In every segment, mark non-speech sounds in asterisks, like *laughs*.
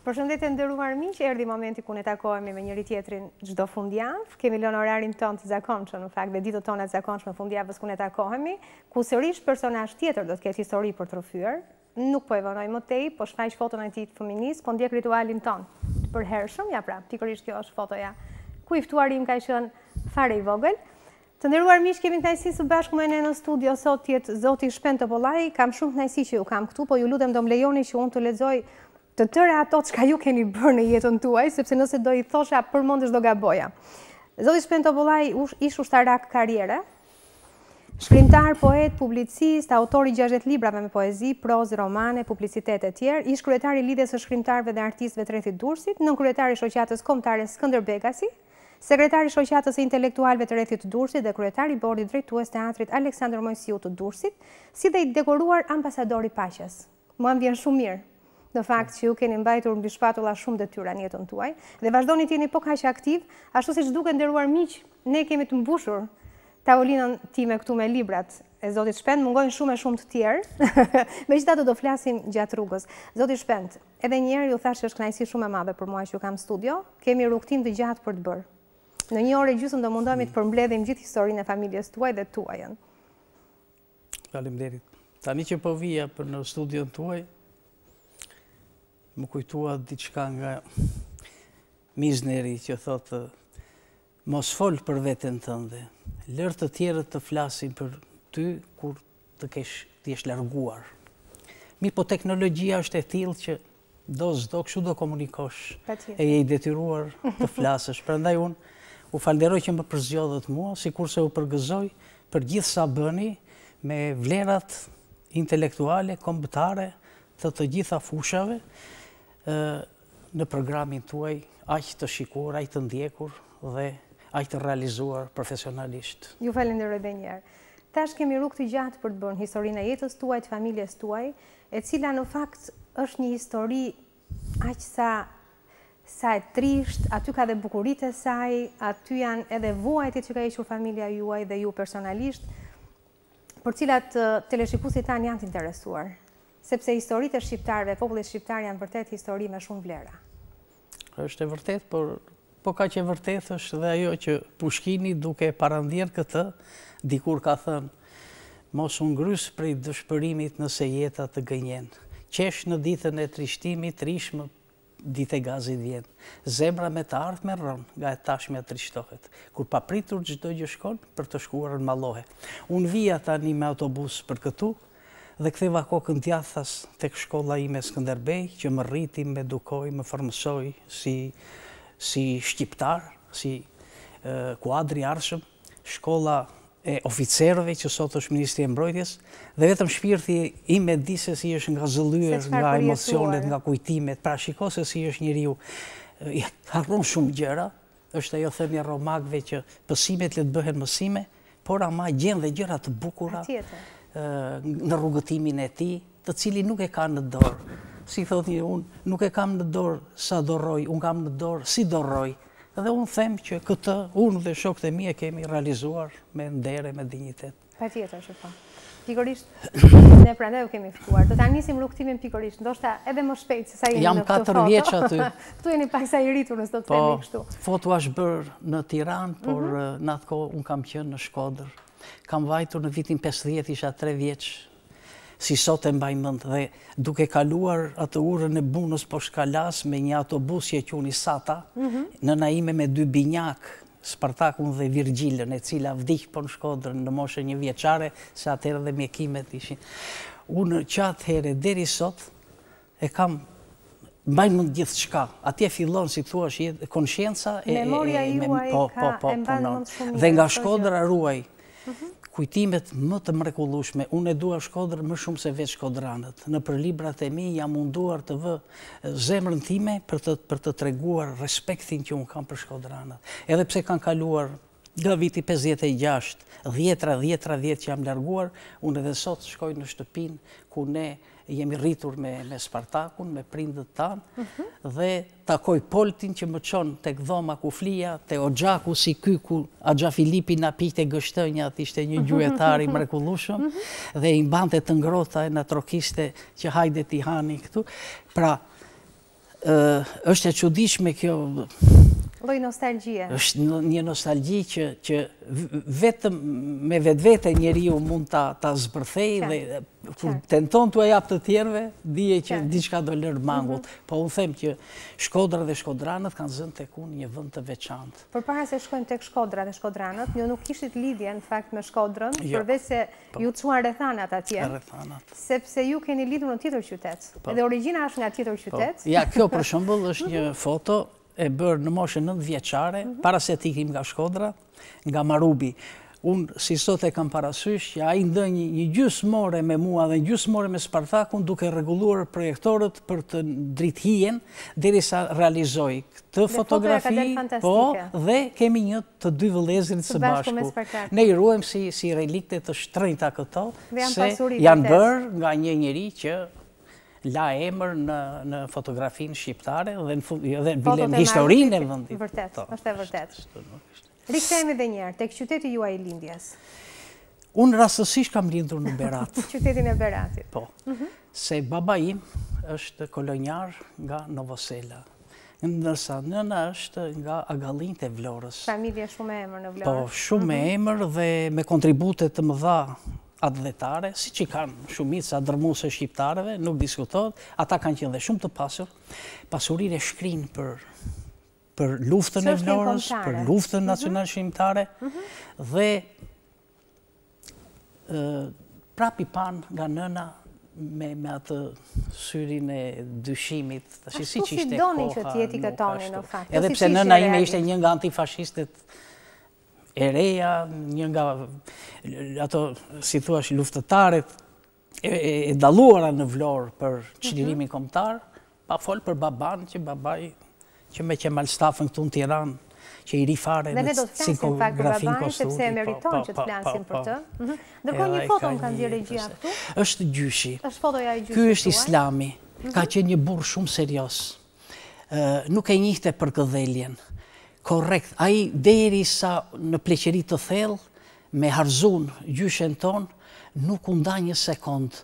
Për shëndet e ndërruar mi që erdi momenti ku ne takohemi me njëri tjetrin gjdo fundjavë, kemi lënë orarin tonë të zakonë që në fakt dhe ditë tona të zakonë që me fundjavës ku ne takohemi, ku sërish personash tjetër do të ketë histori për të rëfyër, nuk po e vënoj më tej, po shfaq foton e ti të fëminis, po ndjek ritualin tonë për hershëm, ja pra, ti kërish kjo është fotoja, ku i im ka ishën fare i vogël. Të ndërruar miq, kemi të najsi së bashkë më e në në studio, sot tjetë Zoti Shpen Topolaj, kam shumë të që ju kam këtu, po ju lutem do më lejoni që unë të ledzoj të tëre ato që ka ju keni bërë në jetën tuaj, sepse nëse do i thosha për mundës do ga boja. Zodi Shpento Bolaj ush, ushtarak karriere, shkrimtar, poet, publicist, autori 60 librave me poezi, proz, romane, publicitet e tjerë, ish kryetari i lidhjes së shkrimtarëve dhe artistëve të rrethit Durrësit, nën kryetari i shoqatës kombëtare Skënder Begasi, sekretari i shoqatës e intelektualëve të rrethit Durrësit dhe kryetari i bordit drejtues të teatrit Aleksandër Mojsiu të Durrësit, si dhe i dekoruar ambasadori paqes. Muam vjen shumë mirë në fakt që ju keni mbajtur mbi shpatulla shumë detyra në jetën tuaj dhe vazhdoni të jeni po kaq aktiv, ashtu siç duket nderuar miq, ne kemi të mbushur tavolinën time këtu me librat e Zotit Shpend, mungojnë shumë e shumë të tjerë, me qëta të do flasim gjatë rrugës. Zotit Shpend, edhe njerë ju thashë është knajsi shumë e madhe për mua që kam studio, kemi rukëtim të gjatë për të bërë. Në një orë e gjusëm do mundohemi të përmbledhim gjithë historinë e familjes tuaj dhe tuajën. Falem derit. Tani që po vija për në studion tuaj, më kujtua diçka nga Mizneri që thotë, mos folë për vetën tënde, lërë të tjere të flasin për ty kur të kesh t'jesh larguar. Mi po teknologjia është e tilë që do zdo, këshu do komunikosh e je i detyruar të *laughs* flasësh. Për ndaj unë, u falderoj që më përzjodhët mua, si kurse u përgëzoj për gjithë sa bëni me vlerat intelektuale, kombëtare, të të gjitha fushave, në programin të uaj, aqë të shikur, aqë të ndjekur dhe aqë të realizuar profesionalisht. Ju falin dhe rëjbe njerë. kemi rukë të gjatë për të bërën historinë e jetës të uaj, të familjes të uaj, e cila në fakt është një histori aqë sa sa e trisht, aty ka dhe bukurit e saj, aty janë edhe vojt e që ka ishur familja juaj dhe ju personalisht, për cilat të leshikusit tanë janë të interesuar sepse historitë e shqiptarve, popullit shqiptar janë vërtet histori me shumë vlera. është e vërtet, por po ka që e vërtet është dhe ajo që pushkini duke parandjer këtë, dikur ka thënë, mos unë grysë prej dëshpërimit nëse jetat të gënjen, qesh në ditën e trishtimit, trishmë, dite gazi dhjen, zemra me të artë me rënë, nga e tashme atë trishtohet, kur pa pritur gjithdoj gjë shkon, për të shkuarën malohet. Unë vija tani me autobus për këtu, dhe këtheva kokën tjathas të këshkolla i me Skënderbej, që më rriti, me dukoj, me formësoj si, si shqiptar, si kuadri arshëm, shkolla e oficerëve që sot është Ministri e Mbrojtjes, dhe vetëm shpirti i me di se si është nga zëllyër, nga emocionet, nga kujtimet, pra shiko se si është një riu, i harron shumë gjëra, është ajo themja romakve që pësimet le të bëhen mësime, por ama gjen dhe gjëra të bukura në rrugëtimin e ti, të cili nuk e ka në dorë. Si thot një unë, nuk e kam në dorë sa dorëroj, unë kam në dorë si dorëroj. Dhe unë them që këtë unë dhe shokët e mi e kemi realizuar me ndere, me dignitet. Pa që jetë Pikorisht, *clears throat* ne pra ndaj u kemi fëtuar. Do të anisim rrugëtimin pikorisht, do shta edhe më shpejt se sa i në këtë foto. Jam 4 vjeqë aty. Këtu e një pak sa i rritur në do të të të të të të të të të të të të të të të kam vajtur në vitin 50, isha 3 vjeqë, si sot e mbaj mëndë, dhe duke kaluar atë urën e bunës po shkalas me një autobus që e quni Sata, mhm. në naime me dy binyak, Spartakun dhe Virgjilën, e cila vdikë po në shkodrën në moshe një vjeqare, se atërë dhe mjekimet ishin. Unë qatë here, deri sot, e kam mbajnë mund gjithë shka. Ati e fillon, si të thuash, konshjensa... Memoria juaj po, ka po, po, e mbajnë mund shumë. Dhe nga shkodra ruaj, kujtimet më të mrekullushme, unë e dua shkodrë më shumë se vetë shkodranët. Në përlibrat e mi jam munduar të vë zemrën time për të, për të treguar respektin që unë kam për shkodranët. Edhe pse kanë kaluar nga viti 56, djetra, djetra, djetë që jam larguar, unë edhe sot shkoj në shtëpin ku ne jemi rritur me Spartakun, me prindët tanë, dhe takoj poltin që më qonë të këdhoma ku flia, të o gjaku si ky ku a gja Filipi na apik gështënja, të ishte një gjuetari mhm. mrekullushëm, mhm. dhe i mbante të ngrota e në trokiste që hajde t'i hani këtu. Pra, është e qudishme kjo Loj nostalgje. është një nostalgji që vetëm me vetë vete njeri ju mund të zbërthej dhe kur tenton të ajap të tjerve, dije që diçka do lërë mangut. Mhm. Po unë them që shkodra dhe shkodranët kanë zënë të kun një vënd të veçantë. Për para se shkojmë të shkodra dhe shkodranët, një nuk ishtë lidhje në fakt me shkodrën, jo. përve se po. ju të shua rethanat atje. Rethanat. Sepse ju keni lidhë në tjetër qytetës Edhe po. origina është nga tjetër po. qytetë. Ja, kjo për shëmbull është *laughs* një foto e bërë në moshën nëndë vjeqare, mhm. para se të ikim nga Shkodra, nga Marubi. Unë, si sot e kam parasysh, që a i ndë një gjusë more me mua dhe një gjusë more me Spartakun duke reguluar projektorët për të drithien, diri sa realizoj këtë fotografi, po, dhe kemi një të dy vëlezrit së bashku. Ne i ruem si relikte të shtrejta këto, se janë bërë nga një njëri që la emër në, në shqiptare dhe në, dhe në bilen, historinë e vëndit. Vërtet, po, është e vërtet. Rikëtemi dhe njerë, tek qyteti ju a i lindjes. Unë rastësish kam lindur në Berat. *laughs* Qytetin e Beratit. Po, mhm. se baba im është kolonjar nga Novosela. Ndërsa nëna është nga të vlorës. Familje shumë e emër në vlorës. Po, shumë e mhm. emër dhe me kontributet të më dha atë dhetare, si që kanë shumit sa dërmusë e shqiptareve, nuk diskutohet, ata kanë qenë dhe shumë të pasur, pasurire shkrinë për për luftën e vlorës, për luftën mhm. nacional shqimtare, mhm. dhe prapi pan nga nëna me atë syrin e dyshimit, si që ishte koha, nuk ashtu. Edhe pse nëna ime ishte një nga antifashistet, e reja, një nga ato, si thua, luftetarit e daluara në vlorë për qëllirimin mhm. komtar, pa folë për baban, që babaj, që me që malstafën këtu në Tiran, që i rifare në sinkografin kostur. Dhe ne do të flasim pak për babajnë, sepse e meriton që të flasim për të. Mhm. Dërko një foto më kanë dhjëri gjia këtu. është gjyshi. foto fotoja e gjyshi. Ky është eh? islami. Ka mhm. që një burë shumë serios. Nuk e njihte për këdheljenë korekt. Ai deri sa në pleqeri të thellë, me harzun gjyshen ton, nuk u nda një sekond.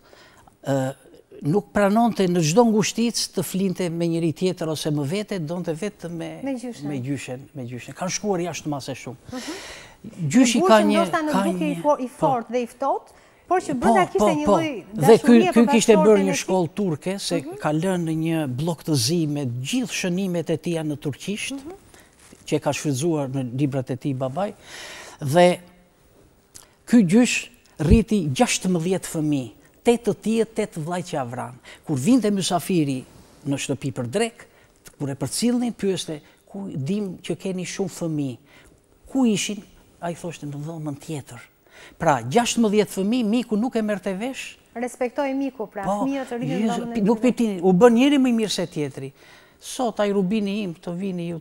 Nuk nuk pranonte në çdo ngushtic të flinte me njëri tjetër ose më vete, donte vetëm me me gjyshen, me gjyshen. Me gjyshen. Kan shkuar jashtë mase shumë. Mhm. Gjyshi ka një ka një duke i fortë po. dhe i ftohtë. Por që bëra po, kishte po, një po. lloj po, dashurie ky ky kishte bërë një shkollë turke se mhm. ka lënë një blok të zi me gjithë shënimet e tija në turqisht. Mhm që e ka shfridzuar në librat e ti babaj, dhe ky gjysh rriti 16 fëmi, 8 të tjetë, 8 vlaj që avran. Kur vind e mësafiri në shtëpi për drek, kur e për cilnin, pyeste, ku dim që keni shumë fëmi, ku ishin, a i thoshtë në dhomën tjetër. Pra, 16 fëmi, miku nuk e mërë të vesh, Respektoj miku, pra, po, fëmijët të rinjë në dhomën e Po, Nuk piti, u bën njëri më i mirë se tjetëri. Sot a i rubini im të vini ju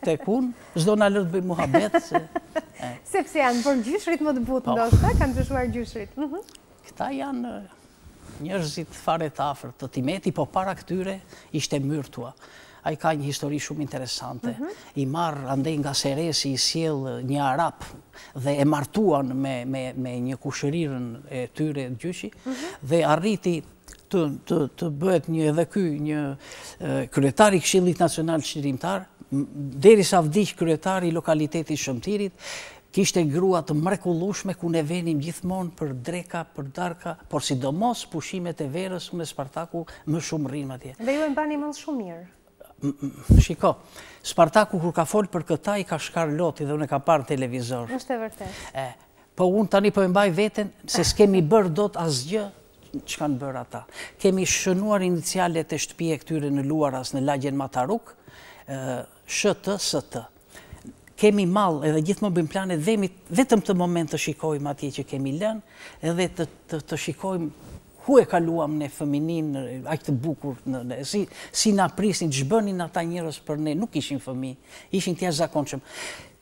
të kun, zdo në lërë të bëjmë muha Se *laughs* Sepse janë për gjyshrit më të butë, po. do së kanë të shuar gjyshrit. Mhm. Këta janë njërzit fare të afrë të timeti, po para këtyre ishte mërtua. A i ka një histori shumë interesante. Mhm. I marë andej nga seresi, i siel një arapë dhe e martuan me një kushërirën e tyre gjyshi mhm. dhe arriti të bëhet një edhe ky, një kryetari këshillit nacional shqirimtar, deri sa vdikë kryetari lokalitetit shëmtirit, kishte grua të mrekullushme ku ne venim gjithmonë për dreka, për darka, por sidomos pushimet e verës me Spartaku më shumë rrimë atje. Dhe ju e një mëndë shumë mirë. Shiko, Spartaku kur ka folë për këta i ka shkar loti dhe unë ka parë televizor. Nështë e vërtet. Po unë tani po e mbaj veten se s'kemi bërë do të asgjë që kanë bërë ata. Kemi shënuar inicialet e shtëpje këtyre në Luaras në lagjen Mataruk, shëtë, sëtë. Kemi malë edhe gjithë më bëjmë plane dhe vetëm të moment të shikojmë atje që kemi lënë edhe të shikojmë ku e kaluam në feminin, ajtë të bukur, si në aprisin, gjëbënin ata njërës për ne, nuk ishin fëmi, ishin tja zakonqëm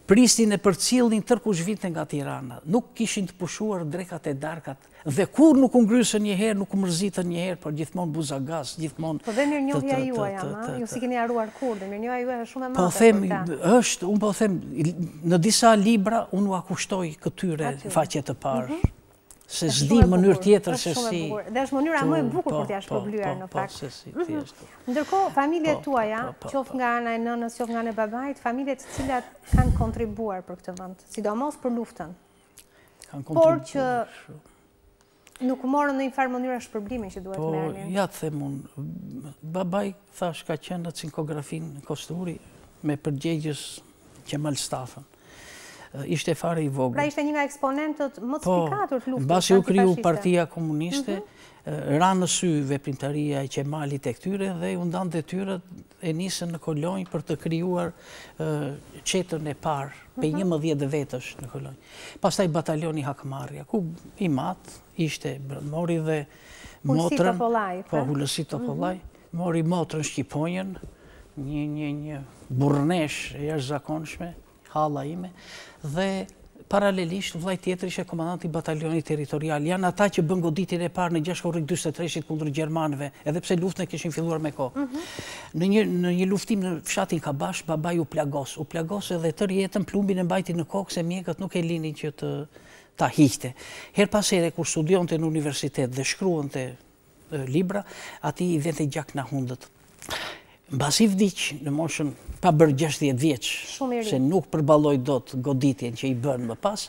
pristin e për cilin tërku zhvite nga Tirana, nuk kishin të pushuar drekat e darkat, dhe kur nuk ungrysën njëherë, nuk mërzitën njëherë, për gjithmon buza gaz, gjithmon... Po dhe mirë njohja juaja, ma? ju si keni arruar kur, dhe mirë njohja jua e shumë e matë. Po them, është, unë po them, në disa libra, unë u akushtoj këtyre faqet të parë, mhm se zdi mënyrë tjetër se si... Dhe është a po, më e bukur po, për t'ja po, shpërblyar në fakt. Po, se si mhm. Ndërko, familje tuaja, qof nga anaj e nënës, qofë nga anë e babajt, familje të cilat kanë kontribuar për këtë vënd, sidomos për luftën. Kanë kontribuar shumë. Nuk morën në i farë mënyra shpërblimi që duhet mërë. Po, ja të themun, babaj thash ka qenë në cinkografinë, në Kosturi me përgjegjës që malë stafën ishte fare i vogë. Pra ishte një nga eksponentët më të spikatur po, të luftë. Në basi u kryu partia komuniste, mhm. ranë në syve printaria i qemalit e këtyre dhe undan dhe tyre e nisën në kolonjë për të kryuar qetën e parë, pe mhm. një më dhjetë vetësh në kolonjë. Pastaj batalioni hakmarja, ku i matë, ishte mori dhe motrën. Po, pra. të Po, hulësit mhm. të polaj. Mori motrën Shqiponjën, një burnesh e jashtë zakonshme, hala ime, dhe paralelisht vlajt tjetër ishe komandant i batalionit teritorial. Janë ata që bën ditin e parë në 6 orë i dështë kundrë Gjermanëve, edhe pse luft në këshin filluar me ko. Mhm. Në një luftim në fshatin ka bashkë, babaj u plagos. U plagos edhe tër jetën plumbin e mbajti në kokë, se mjekët nuk e linin që të ta hiqte. Her pas edhe kur studion të në universitet dhe shkruon të libra, ati i vete gjak në hundët. Basi vdic në moshën pa bërë 60 vjeqë, se nuk përbaloj do të goditjen që i bërë më pas,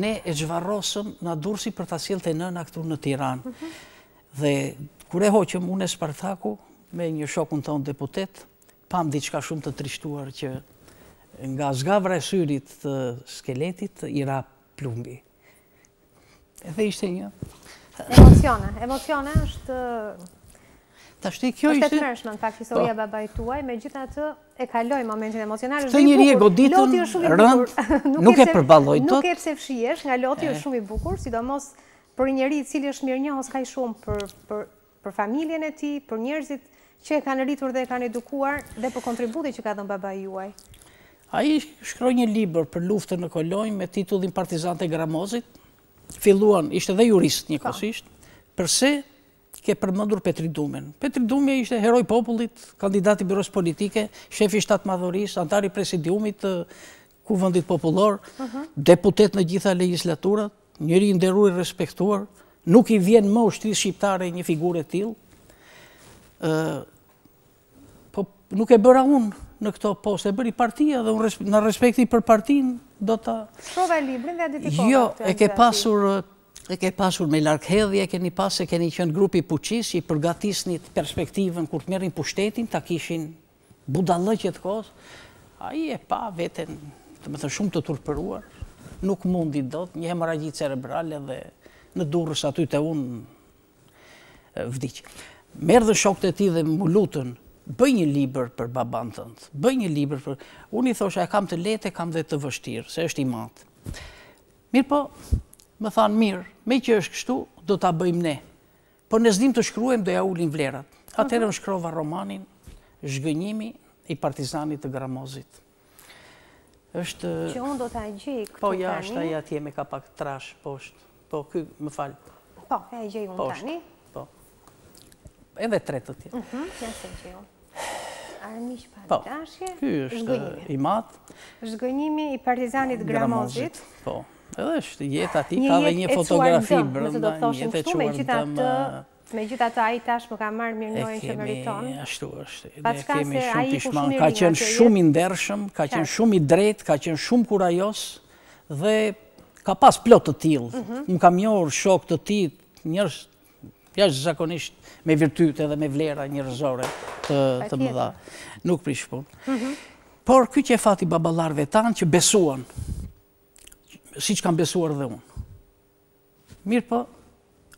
ne e gjvarosëm në dursi për të asilë të nëna këtu në Tiran. Mhm. Dhe kure hoqëm, unë e Spartaku, me një shokun onë deputet, pam diqka shumë të trishtuar që nga zgavra e syrit të skeletit, i ra plumbi. Edhe ishte një... Emocione, emocione është... Ta shti kjo ishte... Po shtetë mërshme, në fakt, po. historia babaj tuaj, me gjitha të e kaloj momentin emocional. Këtë njëri e goditën, rënd, *laughs* nuk e përbaloj tot. Nuk e pse fshiesh, nga loti është shumë i bukur, sidomos për njëri cili është mirë njohës ka i shumë për familjen e ti, për njërzit që e kanë rritur dhe e kanë edukuar dhe për kontributit që ka dhe në babaj juaj. A i shkroj një liber për luftën në kolojnë me titullin Partizante Gramozit, filluan, ishte dhe jurist një kosisht, po. përse ke përmëndur Petri Dumen. Petri Dumen ishte heroj popullit, kandidati bëros politike, shefi shtatë madhuris, antari presidiumit, eh, kuvëndit popullor, mhm. deputet në gjitha legislaturat, njëri nderu i respektuar, nuk i vjen më ushtri shqiptare një figure t'il, eh, po nuk e bëra unë në këto post, e bëri partia dhe në respekti për partin, do të... Shrove librin dhe e dedikohet? Jo, e ke pasur... Eh, e ke pasur me larkhedhje, keni pas e keni qënë grupi puqis që i përgatis një perspektivën kur të merin pushtetin, ta kishin budalëgjët kosë, a i e pa vetën të më thënë shumë të turpëruar, nuk mundi do të një hemoragji cerebrale dhe në durës aty të unë vdikë. Merë dhe shokët e ti dhe më lutën, bëj një liber për baban të ndë, bëj një liber për... Unë i thosha, e kam të lete, kam dhe të vështirë, se është i matë. Mirë po, më thanë mirë, me që është kështu, do të bëjmë ne. Por në zdim të shkruem, do ja ulin vlerat. Atere më shkrova romanin, zhgënjimi i partizanit të gramozit. Që unë do të ajgji këtu tani? Po, ja, është aja tje me ka pak trash, poshtë. Po, ky, më falë. Po, e ajgji unë po tani? Po, edhe tretë tje. Ja, mhm, se që unë. Po, zhgënjimi. Po, kjo është i matë. Zhgënjimi i partizanit Gramozit. Po. Edhe është jetë ati ka dhe një fotografi brënda, një jetë e quarë në të më. me gjitha të aji tash më po ka marrë mirë nojnë që më E kemi, ashtu është, dhe kemi shumë pishman, ka qenë shumë i ndershëm, ka qenë shumë i drejt, ka qenë shumë kurajos, dhe ka pas plotë të tilë, më mhm. kam mjohë shok të ti, njërës, jashtë zakonisht me virtyte dhe me vlera njërëzore të më dha, nuk prishpun. Mhm. Por, kjo që e fati babalarve tanë që besuan si që kam besuar dhe unë. Mirë po,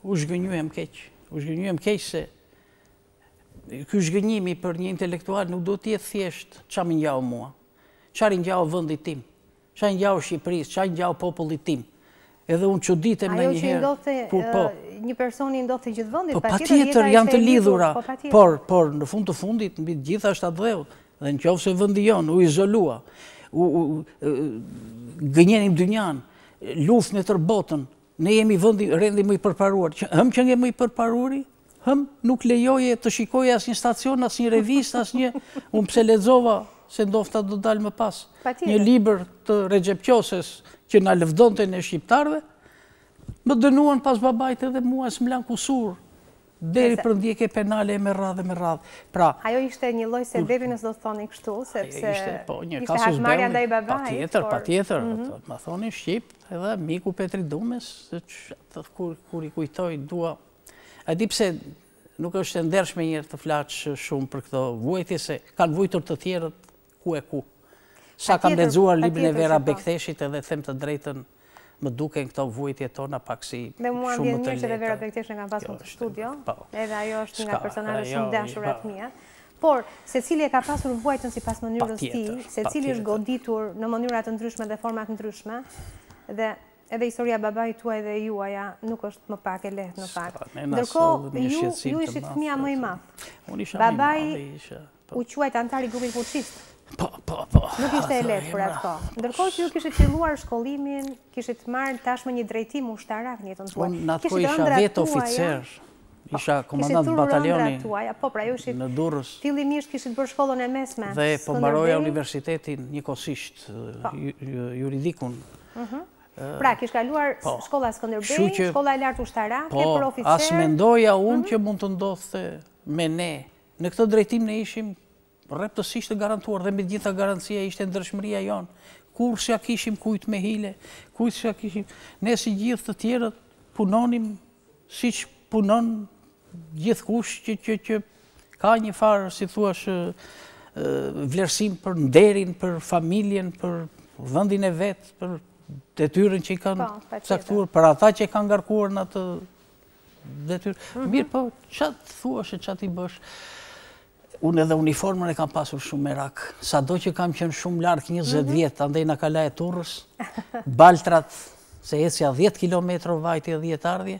u shgënyujem keqë. U shgënyujem keqë se kjo shgënyimi për një intelektual nuk do t'je thjeshtë qa më njau mua, qa rinë njau vëndi tim, qa rinë njau Shqipëris, qa rinë njau populli tim. Edhe unë që ditem në njëherë... Ajo që po? një personi ndodhë po, pra të gjithë vëndit, pa tjetër janë të lidhura, po por në fund të fundit, në gjitha është atë dheut, dhe në qovë se vëndi jonë, u izolua gënjenim dë njanë, luftën e tërbotën, ne jemi vëndi rendi më i përparuar. Hëm që nge më i përparuri, hëm nuk lejoje të shikoje as një stacion, as një revist, as një unë pse lezova se ndofta do dalë më pas. Një liber të regjepqoses që nga lëvdonte në Shqiptarve, më dënuan pas babajtë edhe mua e së më kusurë deri për ndjekje penale me radhë me radhë. Pra, ajo ishte një lloj se devi nëse do thoni kështu, sepse ishte po një kasus Ishte hasmarja ndaj babait. Patjetër, patjetër, por... më mhm. thoni shqip, edhe miku Petri Dumes, kur kur i kujtoj dua. A di pse nuk është e ndershme njërë të flaç shumë për këto vujtje se kanë vujtur të tjerët ku e ku. Sa kam lexuar librin e Vera Bekteshit edhe them të drejtën, më në këto vujtje tona pak si shumë të leta. Dhe mua ndjenë një që dhe vera objektisht në kam pasë në studio, po. edhe ajo është nga personale shumë dashurat mija. Por, se cili e ka pasur vujtën si pas mënyrës ti, se cili është goditur në mënyrat ndryshme dhe format ndryshme, dhe edhe historia babaj tuaj dhe juaja nuk është më pak e lehtë në fakt. Ndërko, ju ishit fëmija më i mafë. Babaj po. u quajt antari grupin fuqistë. Po, po, po. Nuk ishte e letë për atë po. Ndërkohë që ju kështë të luar shkollimin, kështë të marrë tashme një drejtim u shtarak një të nëtuaj. Në atë ku isha vetë oficer, isha komandant batalioni po, pra, në durës. Tili mishë të bërë shkollon e mesme. Dhe po mbaroja universitetin një kosisht, po. juridikun. Mhm. Pra, kështë kaluar po. shkolla së shkolla e lartë u shtarak, e për oficer. Po, asë mendoja unë mhm. që mund të ndodhë me ne. Në këtë drejtim në ishim reptësisht të garantuar dhe me gjitha garancia ishte ndërshmëria jonë. Kur shë a kishim kujt me hile, kujt shë a kishim... Ne si gjithë të tjerët punonim si që punon gjithë kush që, që, që ka një farë, si thua shë vlerësim për nderin, për familjen, për vëndin e vetë, për të që i kanë saktuar, po, për ata që i kanë ngarkuar në të... Mhm. Mirë, po, qatë thua shë qatë i bëshë? unë edhe uniformën e kam pasur shumë merak. Sa do që kam qenë shumë larkë 20 mhm. vjetë, andej në kalaj e turës, baltrat, se esja 10 km vajti e 10 ardhje,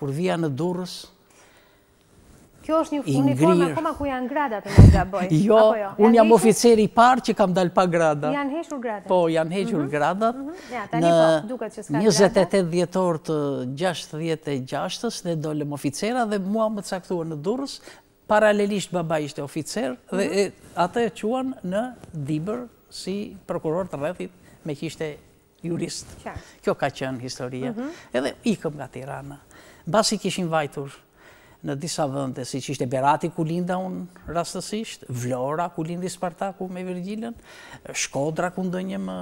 kur vija në durës, Kjo është një uniformë akoma ku janë gradat e nga bëjë? *laughs* Jo, jo, unë jam oficeri parë që kam dalë pa gradat. Janë hequr gradat? Po, janë hequr mhm. gradat. Mhm. Ja, tani po, duket që s'ka gradat. 28 djetor të 66-ës, ne dolem oficera dhe mua më caktuar në durës paralelisht baba ishte oficer dhe mhm. atë e quan në dibër si prokuror të rrethit me kishte jurist. Kjo ka qenë historia. Mhm. Edhe ikëm nga Tirana. Basi kishin vajtur në disa vënde, si që ishte Berati ku linda unë rastësisht, Vlora ku lindi Spartaku me Virgjilën, Shkodra ku ndënjë më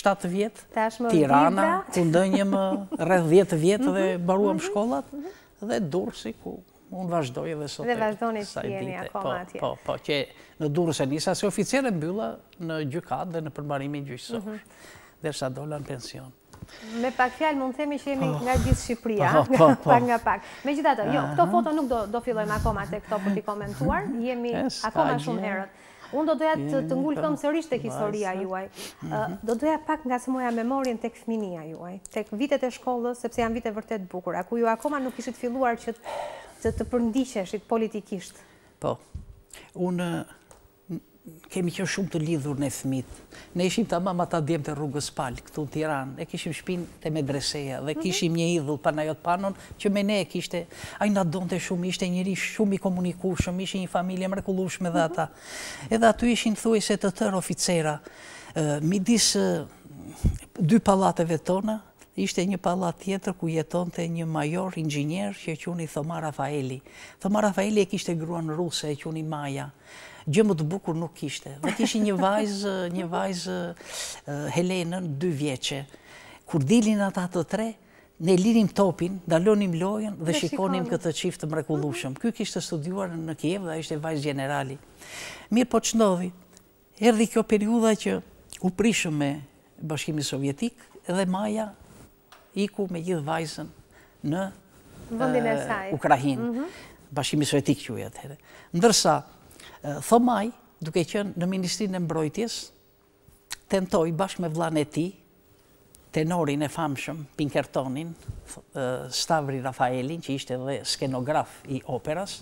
7 vjetë, Tirana ku ndënjë më rrëdhjetë vjetë mhm. dhe baruam shkollat, dhe Dursi ku unë vazhdoj edhe sot. Dhe vazhdojnë të jeni akoma po, atje. Po, po, që në durës e njësa se oficier e mbylla në gjykat dhe në përmarimi gjyqësor, mhm. dhe sa dola në pension. Me pak fjalë mund themi që jemi po. nga gjithë Shqipëria, po, *laughs* pa nga pak. Me gjithatë, jo, këto foto nuk do fillojmë akoma të këto për t'i komentuar, jemi akoma shumë herët. Unë do doja të ngullë këmë sërish të kisoria juaj. Do doja pak nga se moja memorien të këfminia juaj, të këtë vitet e shkollës, sepse janë vitet vërtet bukur. A ku ju akoma nuk ishtë filluar që të përndisheshit politikisht? Po, unë kemi që shumë të lidhur në e Ne ishim të mama ta djemë të rrugës palë, këtu në Tiranë, e kishim shpinë të medreseja, dhe mhm. kishim një idhull për na panon, që me ne e kishte, a i nga donë të shumë, ishte njëri shumë i komuniku, shumë ishte një familje mrekullush me dhe mhm. ata. Edhe aty ishin thuj se të tërë oficera, midis dy palateve tona, ishte një palat tjetër ku jeton të një major inxinjer që e quni Thoma Rafaeli. Thoma Rafaeli e kishte gruan ruse, e quni Maja gjë më të bukur nuk kishte. Dhe ishi një vajzë, një vajzë Helenën, dy vjeqe. Kur dilin ata të tre, ne lirim topin, dalonim lojën dhe, shikonim këtë qift të mrekullushëm. Mhm. Ky kishte studuar në Kiev dhe ishte vajzë generali. Mirë po që ndodhi, erdi kjo periuda që u prishëm me bashkimi sovjetik dhe Maja iku me gjithë vajzën në Vëndin e saj. Ukrahin, mhm. bashkimi sovjetik që u jetë. Ndërsa, Eh, Thomaj, duke qënë në Ministrinë e Mbrojtjes, tentoj bashkë me vlanë e ti, tenorin e famshëm, Pinkertonin, eh, Stavri Rafaelin, që ishte dhe skenograf i operas,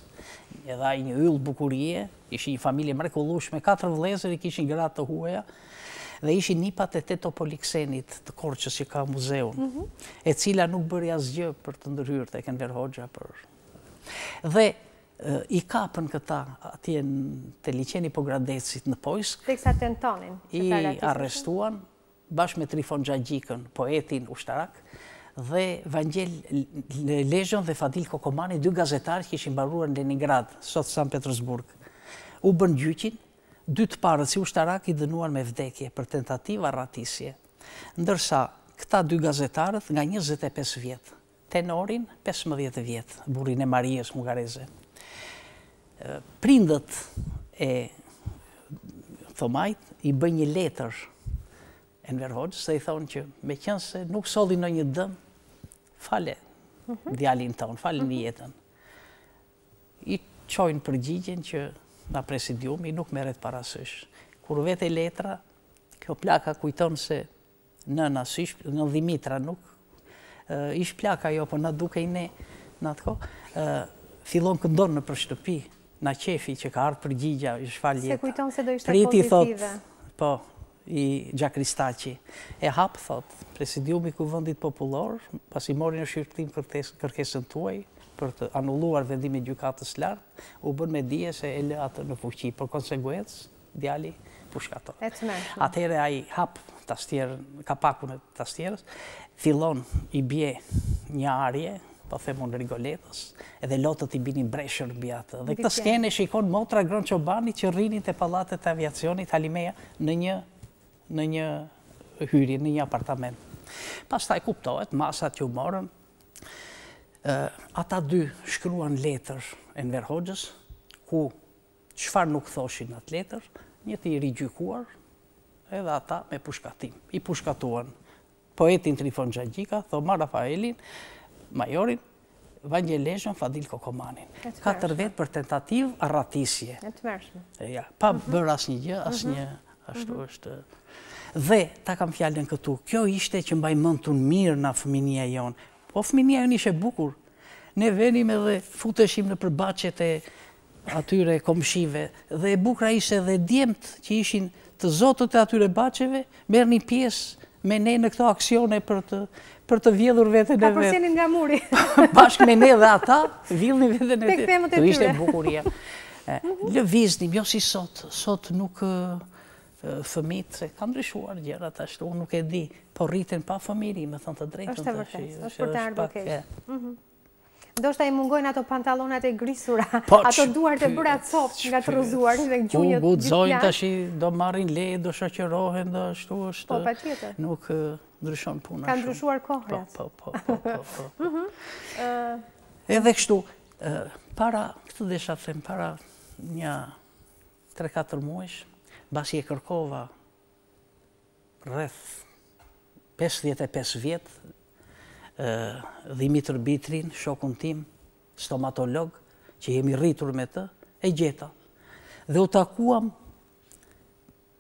edhe a i një yllë bukurie, ishi një familje mrekullushme, katër vlezër i kishin gratë të huaja, dhe ishi një patë e tetopoliksenit të korqës që ka muzeun, mhm. e cila nuk bërja zgjë për të ndërhyrë të e kënë verhojgja për... Dhe i kapën këta atje në të liqeni po gradesit në pojsk. Të kësa I arrestuan, bashkë me Trifon Gjagjikën, poetin Ushtarak, dhe Vangjel Lejon dhe Fadil Kokomani, dy gazetarë që ishin baruar në Leningrad, sot San Petersburg. U bën gjyqin, dy të parë, si Ushtarak i dënuan me vdekje për tentativa ratisje. Ndërsa, këta dy gazetarët nga 25 vjetë, tenorin 15 vjetë, burin e Marijës Mugareze prindët e Thomajt i bëj një letër e në Verhojës dhe i thonë që me qënë se nuk soli në një dëm, fale mhm. djalin tonë, fale një mhm. jetën. I qojnë përgjigjen që nga presidiumi nuk meret parasysh. Kur vete letra, kjo plaka kujtonë se në nësysh, në dhimitra nuk, ish plaka jo, po në duke i ne, në atëko, fillon këndonë në për shtëpi, na qefi që ka ardhë përgjigja, i shfalë jetë. Se kujton se do ishte pozitive. Priti thot, po, i Gjakristaci. E hapë thot, presidiumi ku vëndit popullor, pas i mori në shqyrtim për kërkesën tuaj, për të anulluar vendimi gjukatës lartë, u bërë me dje se e lë atë në fuqi, për konsekuencë, djali pushkator. E të nërë. Atere a i hapë të të fillon i bje një arje, po themu në Rigoletës, edhe lotët i bini breshër në bjatë. Dhe këtë skene e shikon motra Gronë që rrinit e palatet e aviacionit Halimeja në një, në një hyri, në një apartament. Pas taj kuptohet, masat që u morën, ata dy shkruan letër e në verhojgjës, ku qëfar nuk thoshin atë letër, një të i rigjykuar, edhe ata me pushkatim. I pushkatuan poetin Trifon Gjagjika, thomë Rafaelin, majorin, Vangjeleshën Fadil Kokomanin. Katër vetë për tentativë arratisje. E të mërshme. Ja, pa mhm. bërë asë një gjë, mhm. asë një mhm. ashtu është... Dhe, ta kam fjallën këtu, kjo ishte që mbaj mënd të në mirë na fëminia jonë. Po fëminia jonë ishe bukur. Ne venim edhe futeshim në përbacet e atyre komshive. Dhe bukra ishe dhe djemët që ishin të zotët e atyre bacheve, merë një piesë me ne në këto aksione për të për të vjedhur vetën e vetë. Ka përsenin nga muri. *laughs* Bashk me ne dhe ata, vjellni vetën e vetë. Tek të tyre. Të ishte bukurje. Mhm. Lëvizni, mjo si sot, sot nuk fëmit, se kam ndryshuar gjera të ashtu, nuk e di, po rritin pa fëmiri, me thënë të drejtën. është e vërtet, është për të ardhë kesh. Mhm. Do shta i mungojnë ato pantalonat e grisura, po, ato duart e bërat soft nga të rëzuar dhe në gjunjët. U gudzojnë të ashtu, do marrin lejë, do shakjerohen, do ashtu po, është. Po, pa tjetër ndryshon puna shumë. Ka ndryshuar kohërat. Po, po, po, po, po. Edhe kështu, para, këtë desha të them, para një 3-4 muesh, basi e kërkova rreth 55 vjetë, Dhimitër Bitrin, shokun tim, stomatolog, që jemi rritur me të, e gjeta. Dhe u takuam,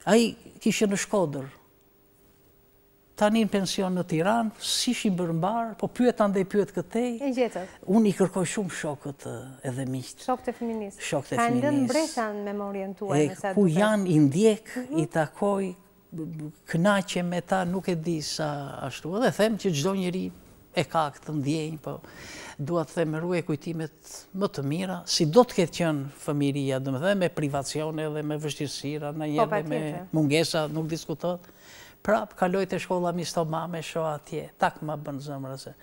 a i kishë në shkodër, tani në pension në Tiran, si shi bërmbar, po pyet dhe i pyet këtej. E gjetët. Unë i kërkoj shumë shokët edhe miqët. Shokët e feministë. Shokët e feministë. Ka ndënë mbresa në memorien tuaj. E ku janë i ndjek, i mhm. takoj, këna që me ta nuk e di sa ashtu. Dhe them që gjdo njëri e ka këtë ndjenjë, po duat të themeru e kujtimet më të mira, si do të këtë qënë fëmiria, dhe me privacione dhe me vështirësira, në po, dhe me mungesa, nuk diskutohet prapë kaloj të shkolla mi s'to mame shoa atje, tak më bënë zëmërëse.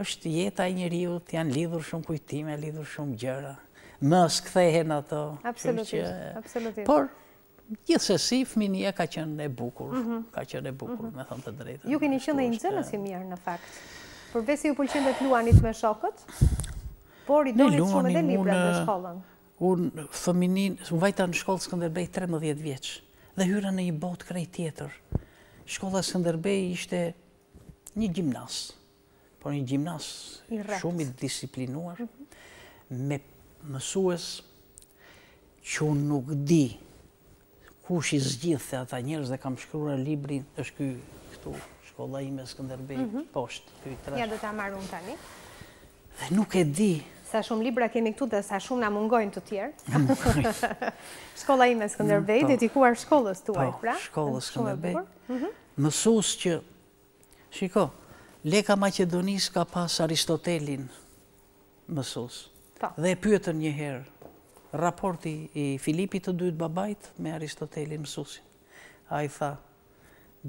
është jeta i njëriu janë lidhur shumë kujtime, lidhur shumë gjëra. Më së kthehen ato. Absolutisht, absolutisht. Por, gjithsesi, si, ka qënë e bukur, mhm. ka qënë e bukur, mhm. me thonë të drejtë. Ju keni qënë e i në si mirë në fakt. Por besi ju pëllqenë dhe të luanit me shokët, por i donit shumë edhe libra në shkollën. Unë fëminin, unë vajta në shkollë së këndërbej 13 vjeqë, dhe hyra në i botë krej tjetër shkolla Skënderbej ishte një gjimnas, por një gjimnas shumë i disiplinuar, me mësues që unë nuk di kush i zgjithë të ata njerës dhe kam shkruar librin, është kjo këtu, shkolla i me mhm. poshtë, kjo i trashtë. Ja do të amaru në tani. Dhe nuk e di... Sa shumë libra kemi këtu dhe sa shumë na mungojnë të tjerë. mungojnë. *laughs* Shkolla ime dhe t'i mm, po. dedikuar shkollës tuaj. Po, pra. Shkollës së mësus që, shiko, leka Macedonis ka pas Aristotelin mësus. Po. Dhe e pyëtën njëherë, raporti i Filipit të dytë babajt me Aristotelin mësusin. A i tha,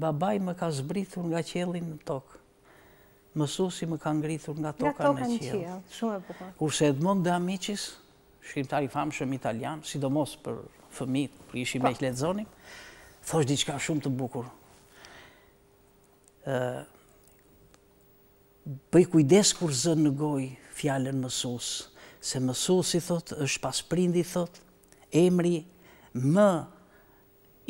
babaj më ka zbritur nga qelin në tokë, mësusi më ka ngritur nga toka në qelë. Kurse Edmond dhe Amicis, shkrimtari famshëm italian, sidomos për fëmi, për ishim po. e kletëzonim, thosh diqka shumë të bukurë bëj kujdes kur zënë në gojë fjallën mësus, se mësus i thot, është pas prindi i thot, emri më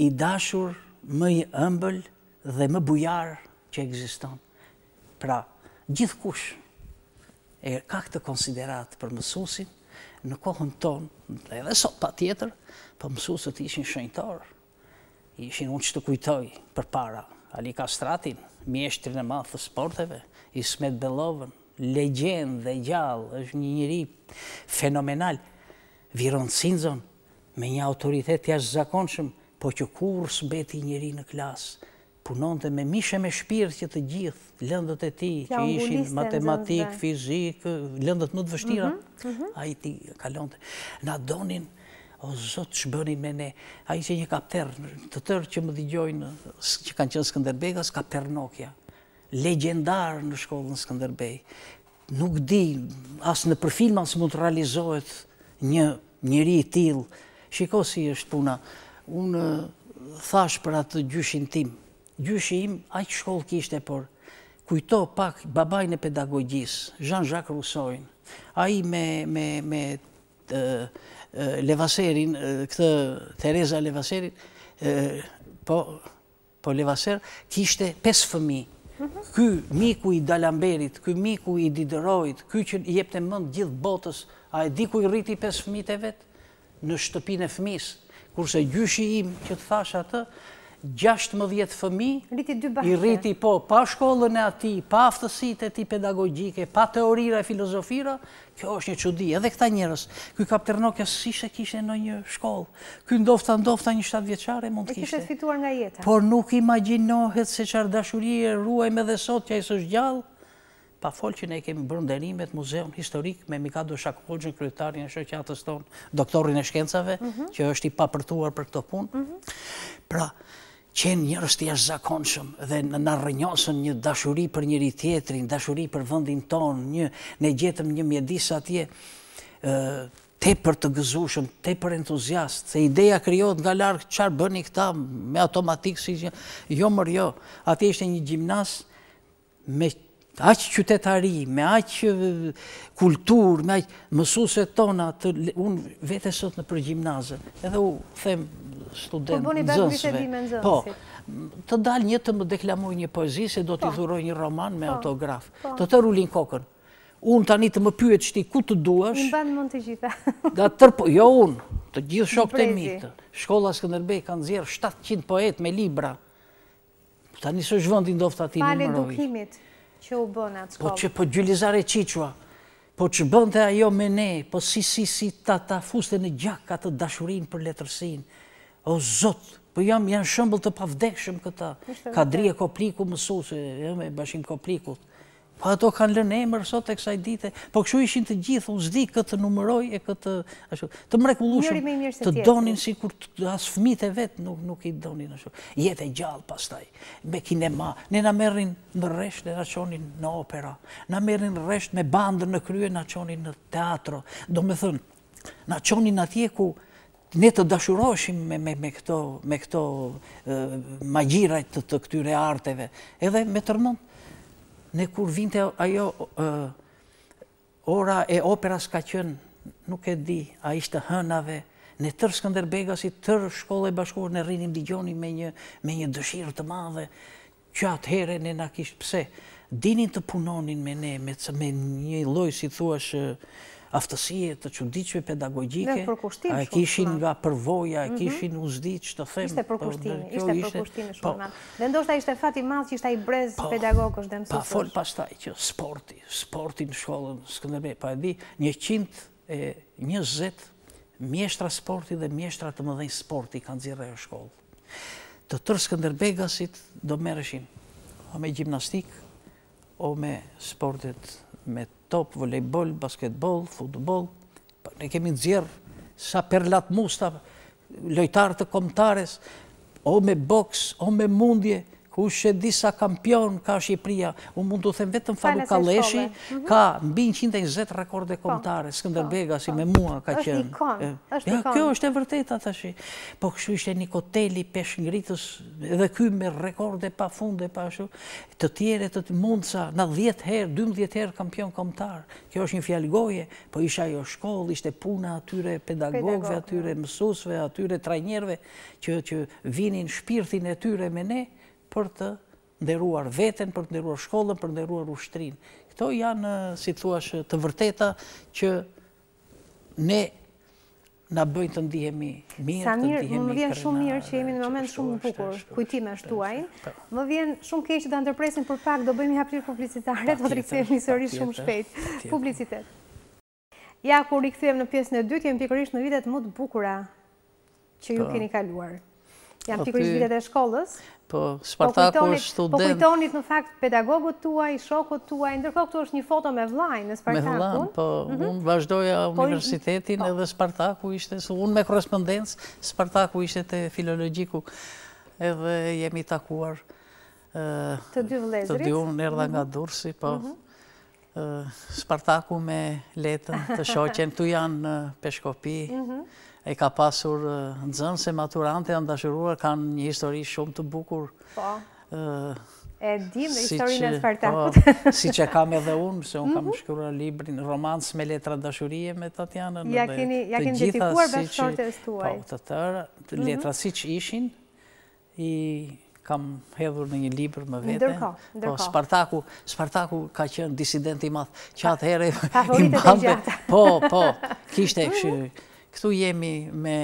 i dashur, më i ëmbël dhe më bujar që egziston. Pra, gjithë kush e ka këtë konsiderat për mësusin, në kohën ton, dhe edhe sot pa tjetër, për po mësusët ishin shënjtarë, ishin unë që të kujtoj për para Ali Kastratin, mjeshtrin e madh të sporteve, Ismet Bellovën, legjendë dhe gjallë, është një njëri fenomenal, Viron Sinzon, me një autoritet të jashtë zakonshëm, po që kur së beti njëri në klasë, punon të me mishë me shpirë që të gjithë, lëndët e ti, që ishin matematikë, fizikë, lëndët më të vështira, mhm, mhm. a i ti kalon të... Na donin, o zotë që bëni me ne, a i që një kapter, të tërë që më dhigjojnë, që kanë qënë Skënderbej, asë kapter Nokia, legendarë në shkollë në Skënderbej. Nuk di, asë në përfilma, asë mund të realizohet një njëri tilë. Shiko si është puna, unë thash për atë gjyshin tim. Gjyshin im, a që shkollë kishte, por kujto pak babajnë e pedagogjisë, Jean-Jacques Rousseau, a i me Eh, Levaserin, eh, këtë Tereza Levaserin, eh, po, po Levaser, kishte pes fëmi. Ky miku i Dalamberit, ky miku i Diderojt, ky që i jep të mëndë gjithë botës, a e di ku i rriti pes të vetë, në shtëpin e fëmisë, kurse gjyshi im që të thashë atë, 16 fëmi, i rriti po pa shkollën e ati, pa aftësit e ti pedagogjike, pa teorira e filozofira, kjo është një qudi, edhe këta njërës, kuj kapternokja si shë kishe në një shkollë, kuj ndofta, ndofta një 7 vjeqare mund kishe. E kishe fituar nga jeta. Por nuk imaginohet se qarë dashurie ruaj me dhe sot që e së shgjallë, pa folë që ne kemi bërënderimet, muzeon historik me Mikado Shakpojën, kryetarin e shëqatës tonë, doktorin e shkencave, mhm. që është i papërtuar për këto punë. Mhm. Pra, qenë njërës të jashtë zakonëshëm, dhe në nërënjohësën një dashuri për njëri tjetrin, dashuri për vëndin tonë, një, ne gjetëm një mjedisë atje, te për të gëzushëm, te për entuziast, se ideja kryot nga larkë, qarë bëni këta me automatikë, jo mërë jo, atje ishte një gjimnas me aqë qytetari, me aqë kultur, me aqë mësuset tona, unë vete sot në përgjimnazën, edhe u them studentë po, në zënsëve. Po, të dal një të më deklamoj një poezi, se do t'i po. dhuroj një roman me po. autograf. Të të rullin kokën. Unë tani të më pyet që ti ku të duash. Në banë mund të gjitha. Jo unë, të gjithë shok të mitë. Shkolla Skëndërbej kanë zjerë 700 poet me libra. Tani së zhvëndin doftë ati numërovi. Pale dukimit. Që u bënë atë po shkollë? Po që për Gjulizare Qiqua, po që bënë ajo me ne, po si si si ta ta fuste në gjakka të dashurin për letërsin. O zotë, po jam janë shëmbël të pavdekshëm këta. Kadri e Kopliku mësusë, e bashkim kopliku. Po ato kanë lënë emër sot e kësaj dite. Po kështu ishin të gjithë, u zdi këtë numëroj e këtë ashtu. Të mrekullueshëm. Të donin sikur as fëmijët e vet nuk nuk i donin ashtu. Jetë e gjallë pastaj me kinema. Ne na merrin në reshtë, ne na çonin në opera. Na merrin rresht me bandën në krye na çonin në teatro. Domethën na çonin atje ku ne të dashuroheshim me me me këto me këto magjira të, të këtyre arteve. Edhe me tërmend ne kur vinte ajo ora e operas ka qenë, nuk e di, a ishte hënave, ne tër Skënderbega si tër shkolle bashkuar ne rrinim dëgjoni me një me një dëshirë të madhe që atëherë ne na kishte pse dinin të punonin me ne me me një lloj si thuash uh, aftësie të qundiqme pedagogike, a e kishin nga përvoja, a e mhm. kishin uzdiq të them. Ishte përkushtimi, ishte përkushtimi shumë po. Dhe ndoshta ishte fati madhë që ishte i brez po, pedagog dhe mësusës. Pa folë taj që sporti, sporti në shkollën, së këndërme, pa e di, një e një mjeshtra sporti dhe mjeshtra të mëdhenj sporti kanë zirë e shkollë. Të tërë së do mereshin o me gjimnastik, o me sportet me top, volejbol, basketbol, futbol. Po, ne kemi në zjerë sa perlat musta, lojtarë të komtares, o me boks, o me mundje kushe disa kampion ka Shqipria, unë mund të them vetëm Falu Kaleshi, mhm. ka mbi 120 rekorde po. komtare, Skëndër po. si po. me mua ka qenë. është ikon, është ikon. Kjo është e vërtet, atashi. Po kështu ishte një koteli pesh ngritës, edhe ky me rekorde pa funde, pa shu, të tjere të mundë sa, 10 herë, 12 herë kampion komtar. Kjo është një fjalgoje, po isha jo shkoll, ishte puna atyre pedagogve, atyre mësusve, atyre trajnjerve, që vinin shpirtin e tyre me ne, për të nderuar veten, për të nderuar shkollën, për të nderuar ushtrinë. Kto janë, si thua, të vërteta që ne na bëjnë të ndihemi mirë, të ndihemi. Sa më vjen shumë mirë që jemi në moment shumë të bukur. kujtime është tuaj. Më vjen shumë keq që ta ndërpresim për pak, do bëjmë hapjet publicitare, do rikthehemi sërish shumë shpejt. Publicitet. Ja, kur rikthehemi në pjesën e dytë, jemi pikërisht në vitet më të bukura që ju po. keni kaluar. Jam po, i kërishvitet e shkollës. Po, po shpartako student. Po kujtonit në fakt pedagogët tuaj, shokët tuaj, ndërkohë këtu është një foto me vlajnë në Spartakun. Me vlajnë, po, mhm. unë vazhdoja po, universitetin edhe Spartaku ishte, unë me korespondencë, Spartaku ishte të filologjiku edhe jemi takuar. Të dy vlezrit. Të dy unë, nërda nga mhm. dursi, po. Mhm. Spartaku me letën të shoqen, tu janë në Peshkopi. Mhm e ka pasur zënë se maturante janë dashëruar, kanë një histori shumë të bukur. Po, e dim dhe historinë e Spartakut. Po, si që kam edhe unë, se unë kam mhm. shkura librin, romans me letra dashurie me Tatjana. Ja keni dedikuar bashkëshorët e stuaj. Po, të tërë, mhm. letra si që ishin, i kam hedhur në një libër më vete. Ndërko, po, ndërko. Spartaku ka qënë disidenti madhë, që atëhere i mbambe. Po, po, kishte e këshirë. Mhm këtu jemi me,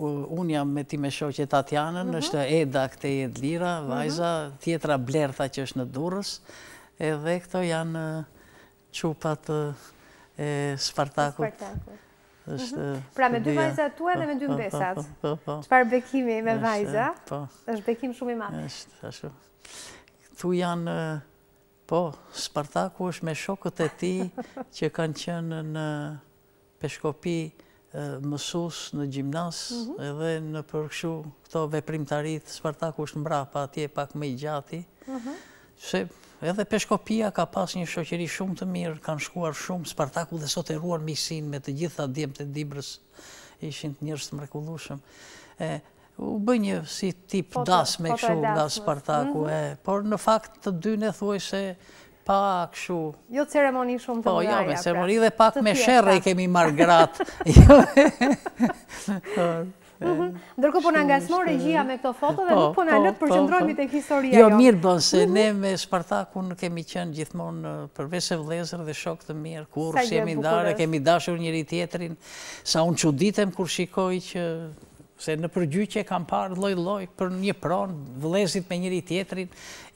unë jam me ti me shoqe Tatjanën, mhm. është Eda, këte e Edlira, mhm. Vajza, tjetra Blerta që është në Durës, edhe këto janë qupat e Spartakut. Mhm. Pra me dy vajza tua dhe me dy po, po, mbesat. Qëpar po, bekimi me vajza, është bekim shumë i matë. Këtu janë, po, Spartaku është me shokët e ti *laughs* që kanë qënë në peshkopi mësus në gjimnas mhm. edhe në përkëshu këto veprimtarit, Spartaku është mbra pa atje pak me i gjati, mhm. se edhe Peshkopia ka pas një shoqeri shumë të mirë, kanë shkuar shumë, Spartaku dhe sot e ruar misin me të gjitha djemë të dibrës, ishin të njërës të mrekullushëm. U bë një si tip me këshu nga Spartaku, mhm. por në fakt të dy në thuaj se Pak shu. Jo ceremoni shumë të mëgaja. Po, jo, me ceremoni dhe pak me shërë i kemi marrë gratë. Ndërko për në nga smorë regjia me këto foto dhe po, nuk po në po, lëtë përqëndrojmë po, të historia. Jo, mirë bënë, se mhm. ne me Spartakun kemi qënë gjithmonë përvese vlezër dhe shok të mirë, kur jemi ndare, kemi dashur njëri tjetrin, sa unë që ditem kur shikoj që se në përgjyqe kam parë loj loj, për një pronë, vëlezit me njëri tjetrin,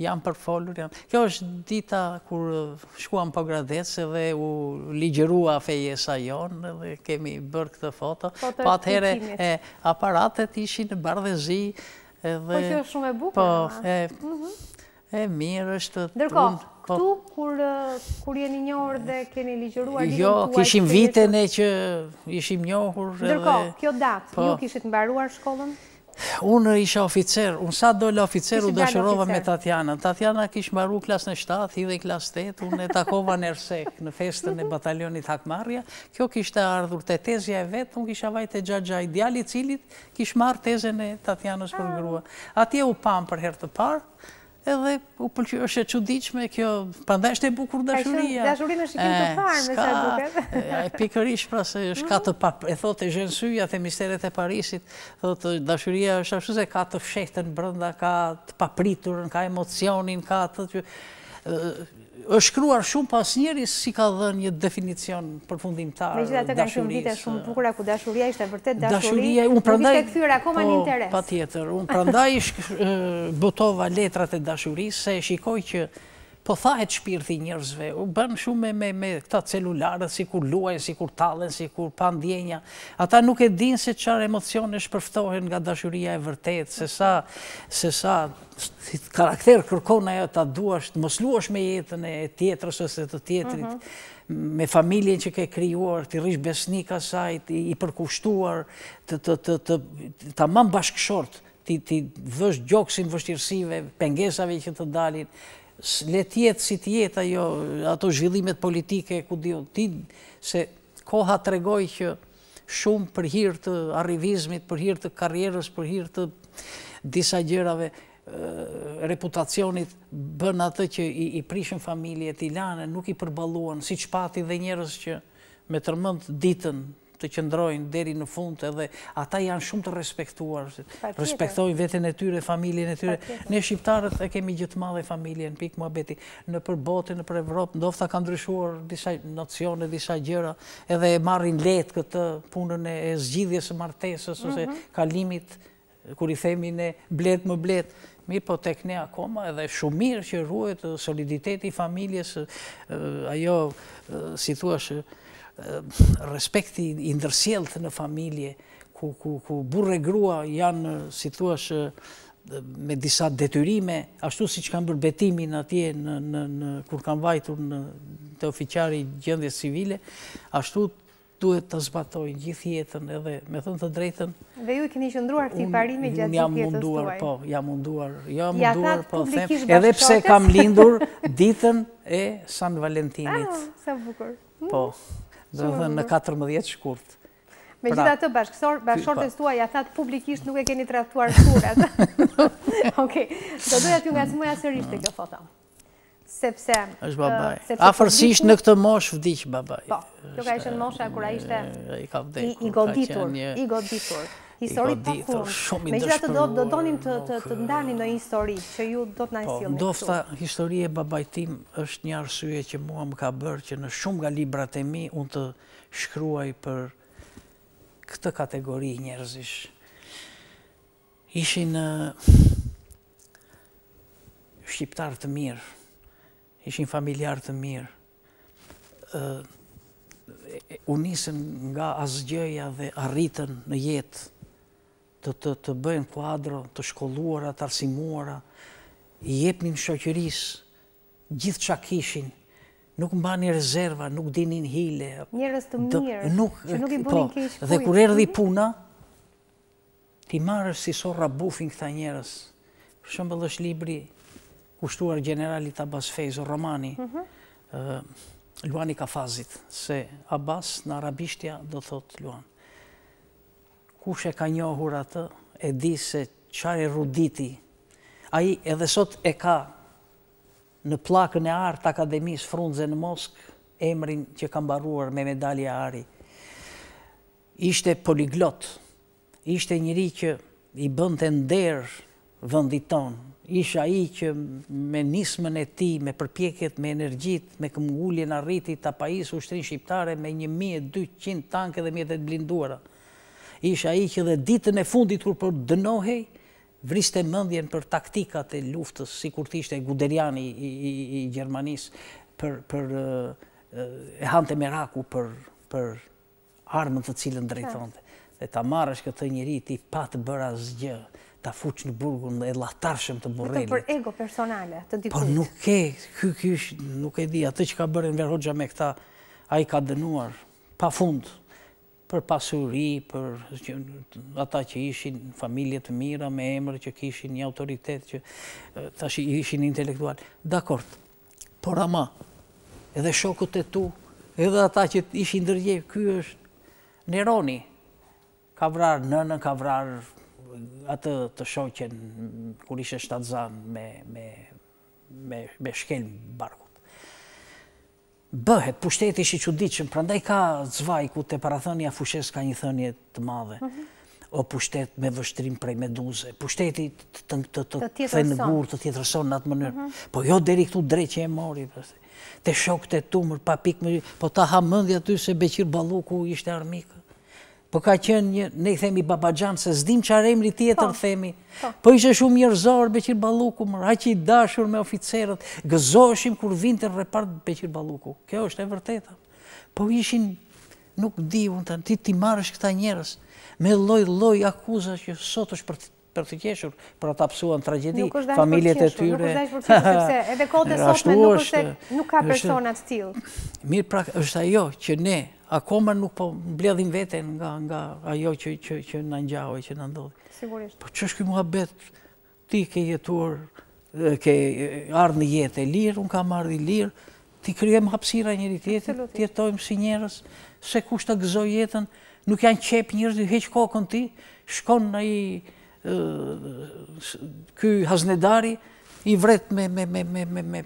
jam përfolur, jam. Kjo është dita kur uh, shkuam për po gradetse dhe u ligjerua fejesa sa jonë dhe kemi bërë këtë foto. Po të po të ishin në bardhezi të Po të të të të të të të e mirë është... të të Po. këtu kur kur jeni njohur dhe keni ligjëruar jo, kishim vite ne që ishim njohur. Ndërkohë, dhe... kjo datë, po. ju kishit mbaruar shkollën? Unë isha oficer, unë sa dole oficer u dëshërova me Tatjana. Tatjana kishë mbaru klasë në 7, i dhe klasë 8, unë e takova në Ersek në festën e *laughs* batalionit Hakmarja. Kjo kishte ardhur të tezja e vetë, unë kisha vajtë e gjagja ideali cilit, kishë marrë tezën e Tatjana për ah. grua. Ati e u pamë për herë të parë, edhe u pëlqy është e qudiqme kjo, pandaj është e bukur dashuria. Dashurin është i të farë me sa duket. Pikërish, pra se është ka të papë, e thot e zhënsuja, the misteret e Parisit, thot dashuria është ashtu se ka të fshehtën brënda, ka të papriturën, ka emocionin, ka të që është shkruar shumë pas njeri si ka dhe një definicion përfundimtar dashurisë. Me gjitha të kanë shumë vite shumë pukra ku dashuria ishte e vërtet dashurisë, u vishte e këthyra, ko po, një interes. Pa tjetër, unë prandaj ishtë *laughs* botova letrat e dashurisë, se shikoj që po thahet shpirti njërzve, u bënë shumë me këta celularët, si kur luaj, si kur talen, si kur pandjenja. Ata nuk e dinë se qarë emocione shpërftohen nga dashuria e vërtet, se sa karakter kërkona e ta duasht, mos luash me jetën e tjetërës ose të tjetërit, mhm. me familjen që ke kryuar, të rrish besnik asajt, i përkushtuar, të mam bashkëshort, të vësh gjokësin vështirësive, pengesave që të dalin, le jetë si tjetë ajo, ato zhvillimet politike, ku di ti, se koha të regoj që shumë për hirtë të arrivizmit, për hirtë të karrierës, për hirtë të disa gjërave, reputacionit bënë atë që i prishën familje, t'i lanën, nuk i përbaluan, si që pati dhe njerës që me tërmënd ditën të qëndrojnë deri në fund edhe ata janë shumë të respektuar, respektojnë vetën e tyre, familjen e tyre. Ne shqiptarët e kemi gjithë madhe familjen, pikë më abeti, në për botë, në për Evropë, ndofta kanë ndryshuar disa nocione, disa gjëra, edhe marrin letë këtë punën e zgjidhjes e martesës, ose mhm. kalimit, kur i themi ne bletë më bletë, Mirë po tek ne akoma edhe shumë mirë që rruet soliditeti familjes, ajo, si thua shë, respekti i ndërsjelët në familje, ku burre grua janë, si thuash, me disa detyrime, ashtu si që kanë bërë betimin atje në kur kanë vajtur në të oficiari gjëndje civile, ashtu duhet të zbatojnë gjithë jetën edhe me thënë të drejten. Dhe ju i këni shëndruar këti parimi gjatë si jetës tuaj. Po, jam munduar, jam munduar, po, edhe pse kam *laughs* lindur ditën e San Valentinit. Ah, sa bukur. Po. Mm dhe dhe në 14 shkurt. Me pra, gjitha të bashkësor, bashkësor të stua, po. ja thatë publikisht nuk e keni traktuar shkurat. *laughs* Oke, do duja t'ju nga të muja sërisht të kjo foto. Sepse... është babaj. Afërsisht në këtë mosh vdikh babaj. Po, kjo ka ishën mosh e akura ishte i goditur histori pa kur. Me gjitha të do donim të të ndani në histori, që ju do të nësilë. Do Dofta, histori e babajtim është një arsye që mua më ka bërë që në shumë nga librat e mi, unë të shkruaj për këtë kategori njerëzish. Ishin shqiptarë të mirë, ishin familjarë të mirë, unisën nga azgjëja dhe arritën në jetë, të, të, bëjnë kuadro, të shkolluara, të arsimuara, i jepnim shoqëris, gjithë që kishin, nuk mba një rezerva, nuk dinin hile. Njërës të mirë, që nuk i po, bërin kishë kujtë. Dhe kur erdi mhm. puna, ti marrës si so rabufin këta njërës. Për shumë është libri, kushtuar generalit Abbas Fejzo, romani, mm -hmm. Luani Kafazit, se Abbas në arabishtja do thot Luani kush e ka njohur atë, e di se qa e ruditi, a i edhe sot e ka në plakën e artë akademis frunze në Moskë, emrin që kam baruar me medalje ari. Ishte poliglot, ishte njëri që i bënd të nderë vëndit tonë, ishte a i që me nismën e ti, me përpjeket, me energjit, me këmgulljen arritit, ta pa ushtrin shqiptare me 1200 tanke dhe mjetet blinduara isha i që dhe ditën e fundit kur për po dënohej, vriste mëndjen për taktikat e luftës, si kur tishte Guderiani i Gjermanis, për e hante meraku për armën të cilën drejtonte. Dhe ta marrësh këtë njëri ti pa të bëra zgjë, ta fuq në burgun e latarshëm të burrelit. Për ego personale të dikujt. Por nuk e, kë kësh, nuk e di, atë që ka bërë në me këta, a i ka dënuar, pa fundë për pasuri, për ata që ishin familje të mira, me emrë që kishin një autoritet, që tash ishin intelektual. Dakort, por ama, edhe shokët e tu, edhe ata që ishin ndërgjev, ky është Neroni, ka vrarë nënë, ka vrarë atë të shoqen, kur ishe shtatë zanë me shkelë barku bëhet, pushteti ishi që diqën, pra ndaj ka zvaj ku të parathënja fushes ka një thënje të madhe, o pushtet me vështrim prej meduze, pushteti të të të të të të të të të të të të të të e të të të të të të të të të të të të të të të të të Po ka qenë një, ne i themi babajan, se zdim që arem tjetër, po, themi. Po, po ishe shumë njërzorë, Beqir Baluku, mërë aqë i dashur me oficerët, gëzoshim kur vinte të repartë Beqir Baluku. Kjo është e vërteta. Po ishin, nuk di, unë të ti ti marësh këta njërës, me loj, loj, akuzat që sot është për të për të qeshur, për ata pësuan tragedi, familjet e tyre. Nuk është dhe *laughs* nuk është dhe nuk është dhe nuk është dhe nuk ka personat stil. Mirë prakë, është ajo që ne, akoma nuk po mbledhim veten nga ajo që në nëngjahoj, që në ndodhë. Sigurisht. Po që është këmua betë, ti ke jetuar, ke ardhë në jetë e lirë, unë kam ardhë i lirë, ti kryem hapsira njëri tjetër, ti si njerës, se kushtë të gëzoj jetën, nuk janë qep njerës, heqë kokën ti, shkonë në i këj haznedari i vret me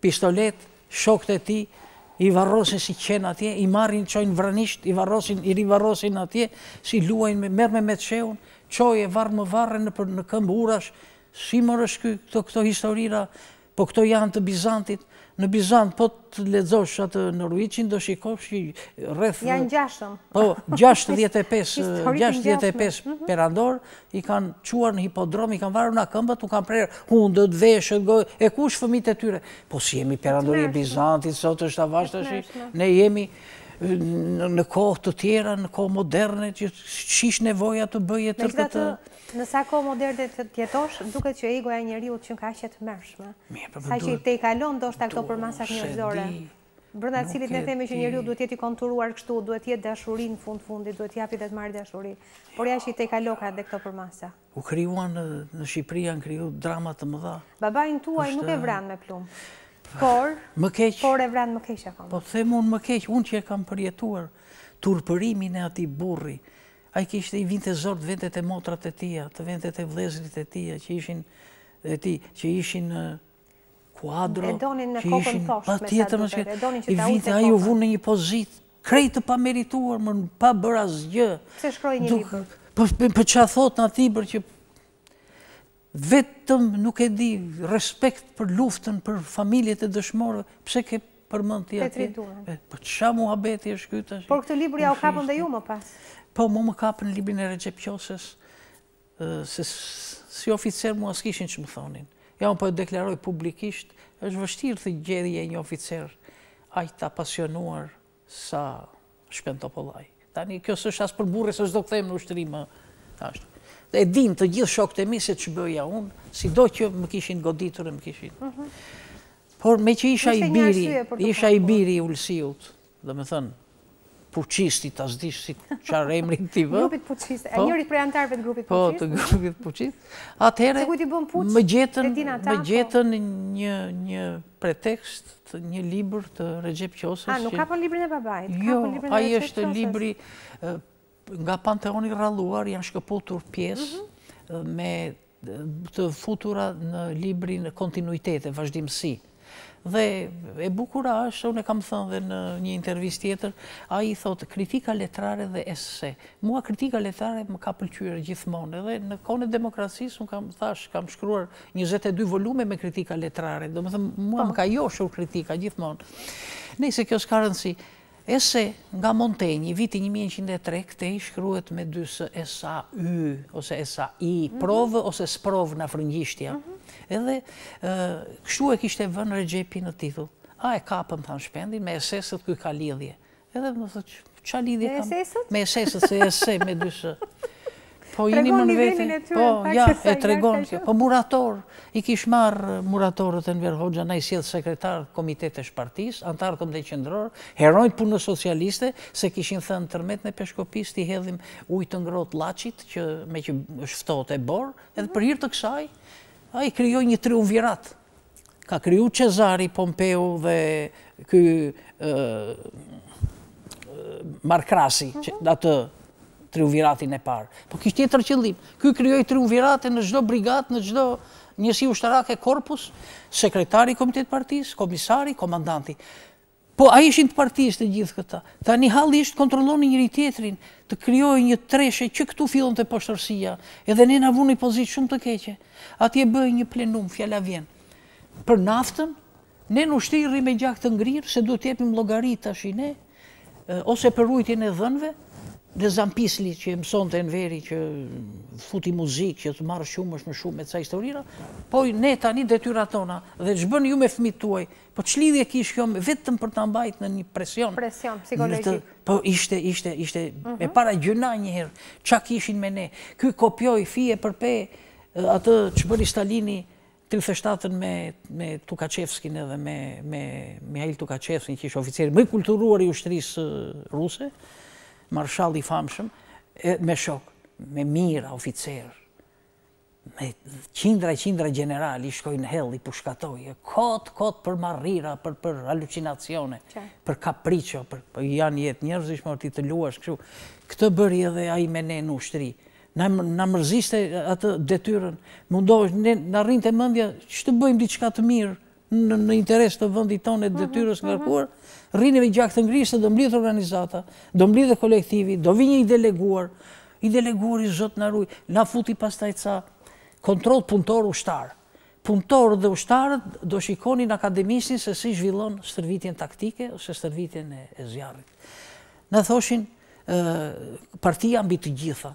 pistolet, shokët e ti, i varrosin si qenë atje, i marrin qojnë vranisht, i varrosin, i rivarrosin atje, si luajnë, me me me të sheun, qojnë e varrë më varrë në këmbë urash, si më rëshky, këto historira, po këto janë të Bizantit, në Bizant, po të ledzosh atë në Ruicin, do shikosh i rreth... Janë 600. Po, 65, 65 *laughs* mhm. perandor, i kanë quar në hipodrom, i kanë varu në këmbët, u kanë prerë hundët, veshët, e kush fëmite e tyre. Po, si jemi perandori i Bizantit, sot është avasht, ne jemi në kohë të tjera, në kohë moderne, që shish nevoja të bëje tërkëtë... Nësa ko modern të tjetosh, duke që egoja e njeri u që nga që të mërshme. Po sa që i te i kalon, do shta këto për masat njërzore. Brënda cilit në themi që njeri u duhet jeti konturuar kështu, duhet jeti dashurin fund fundi, duhet japi dhe të marrë dashurin. Por ja që i te i kaloka dhe këto për masat. U kryuan në Shqipëri, janë kryu dramat të më dha. në tuaj nuk e vran me plumë. Ah, por, por e vran më keqë akon. Po, themë unë më keqë, unë që e kam përjetuar turpërimin e ati burri, a i kishtë i vinte zorë të vendet e motrat e tia, të vendet e vlezrit e tia, që ishin që ishin kuadro, që ishin pa tjetër më shkete, i vinte a i u në një pozit, krejtë të merituar, më në pa bërë zgjë, një libër? Për po, që po, a thotë në ati për që vetëm nuk e di respekt për luftën, për familjet e dëshmorëve, pse ke për mëndë tja tje? Petri po Durën. Për që a muhabeti e shkyta. Por këtë libër ja u kapën dhe ju më pasë? Po, mu më kapë në libin e Recep se si oficer mu asë kishin që më thonin. Ja, unë po e deklaroj publikisht, është vështirë të gjedhje një oficer ajtë të pasionuar sa shpën polaj. Tani, kjo së është asë përburë, së është do këthejmë në ushtërimë. Dhe e din të gjithë shok të mi se që bëja unë, si do që më kishin goditur e më kishin. Mhm. Por me që isha i biri, isha i biri i ulsiut, dhe me thënë, puqistit, as dish si qarë emrin t'i vë. Grupit puqistit, e po. njërit prej antarëve të grupit puqistit. Po, të grupit puqistit. Atëhere, më gjetën një pretekst, një libr të Regjep Qosës. A, nuk ka për po librin e babajt? Jo, po a i është libri nga panteoni rraluar, janë shkëputur pjesë mhm. me të futura në librin kontinuitete, vazhdimësi dhe e bukura është, unë e kam thënë dhe në një intervjist tjetër, a i thotë kritika letrare dhe esse. Mua kritika letrare më ka pëlqyre gjithmonë, edhe në kone demokracisë, unë kam thash, kam shkruar 22 volume me kritika letrare, do më thëmë, mua po. më ka joshur kritika gjithmonë. Nëjse kjo s'ka rëndësi, Ese nga Montenjë, viti 1903, këte i shkruet me dysë sa y, ose sa i, mhm. provë ose sprovë në frëngjishtja. Mhm. Edhe kështu e kishte vënë regjepi në titull. A e kapëm, në shpendin, me esesët kuj ka lidhje. Edhe më thë që, që lidhje kam? Me esesët? Me esesët, se ese, me dysë *laughs* Po, jini më në vete. Po, ja, e tregon. Po, murator. I kish marë muratorët e në Verhoxha, na i sjedhë sekretar komitet e shpartis, antarë këmë dhe qëndror, herojnë punë socialiste, se kishin thënë tërmet në peshkopis, ti hedhim ujtë të ngrot lachit, me që shftot e borë, edhe për hirtë të kësaj, a i kryoj një triumvirat. Ka kryu Cezari, Pompeu dhe kë... Markrasi, datë triuviratin e parë. Po kishtë tjetër qëllim. Ky kryoj triuviratin në gjdo brigat, në gjdo njësi ushtarake korpus, sekretari komitet partijës, komisari, komandanti. Po a ishin të partijës të gjithë këta. Ta një halë ishtë kontroloni njëri tjetërin, të kryoj një treshe që këtu fillon të poshtërsia, edhe një në vunë i pozitë shumë të keqe. Ati e bëjë një plenum, fjalla vjen. Për naftën, ne në me gjak të ngrirë, se du jepim logaritë të shine, ose për ujtjen e dhënve, dhe zampisli që e mëson të enveri që futi muzikë, që të marrë shumë është më shumë me të sa historira, poj ne tani detyra tona dhe që bënë ju me fmitë tuaj, po që lidhje kishë kjo me vetëm për të ambajtë në një presion. Presion, psikologi. Po ishte, ishte, ishte, me mhm. para gjuna njëherë, qa kishin me ne, Kjoj kopjoj fije për pe, atë që bëri Stalini, 37-ën me Tukachevskin edhe me Mihail Tukachevskin, që ishë oficeri më kulturuar i ushtërisë ruse, marshal i famshëm, me shok, me mira oficer, me qindra e qindra general, i shkoj në hell, i pushkatoj, e kotë, kotë për marrira, për halucinacione, për kapricho, për po janë jetë njerëz, ishë mërë ti të luash, këshu. Këtë bërë edhe a i mene në ushtëri. Në mërziste atë detyren, mundohë, në rrinë të mëndja, që të bëjmë diqka të mirë, në interes të vëndit tonë e mhm, detyrës kërkuar, mhm. rrinëve gjakë të ngrisë, do mblidhë organizata, do mblidhë kolektivi, do vinjë i deleguar, i deleguar i zëtë në rrujë, na futi pas taj ca, kontrol punëtor shtarë. Punëtor dhe ushtarët do shikoni në akademisin se si zhvillon sërvitjen taktike ose sërvitjen e zjarët. Në thoshin, partia mbi të gjitha,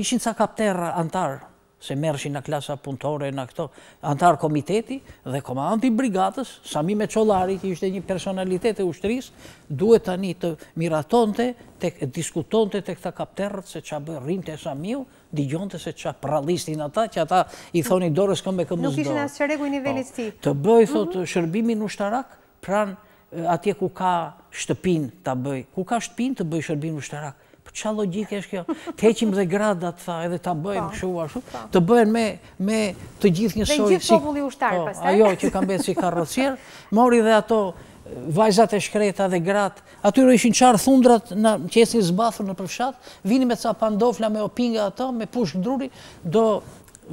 ishin ca kapterra antarë, se mërshin në klasa punëtore në këto antarë komiteti dhe i brigatës, Sami Meçolarit, ishte një personalitet e ushtëris, duhet të një të miratonte, të diskutonte të këta kapterët, se që bërë rinë të e digjonte se që pralistin ata, që ata i thoni dorës këmë e këmëzdojë. Nuk ishte nështë që regu një venistit. Po, të bëjë, mhm. thotë, shërbimin ushtarak, pran atje ku ka shtëpin të bëjë, ku ka shtëpin të bëjë shërbin ushtarak për po qa logike është kjo, të *laughs* heqim dhe grada të tha, edhe po, po. të bëjmë këshu, të bëjmë me, me të gjithë një sojë. Dhe gjithë populli ushtarë, pas të? Ajo, që kam betë si karrosirë, *laughs* mori dhe ato eh, vajzat e shkreta dhe gratë, aty rë ishin qarë thundrat në qesin zbathur në përfshatë, vini me ca pandofla, me opinga ato, me pushkë druri, do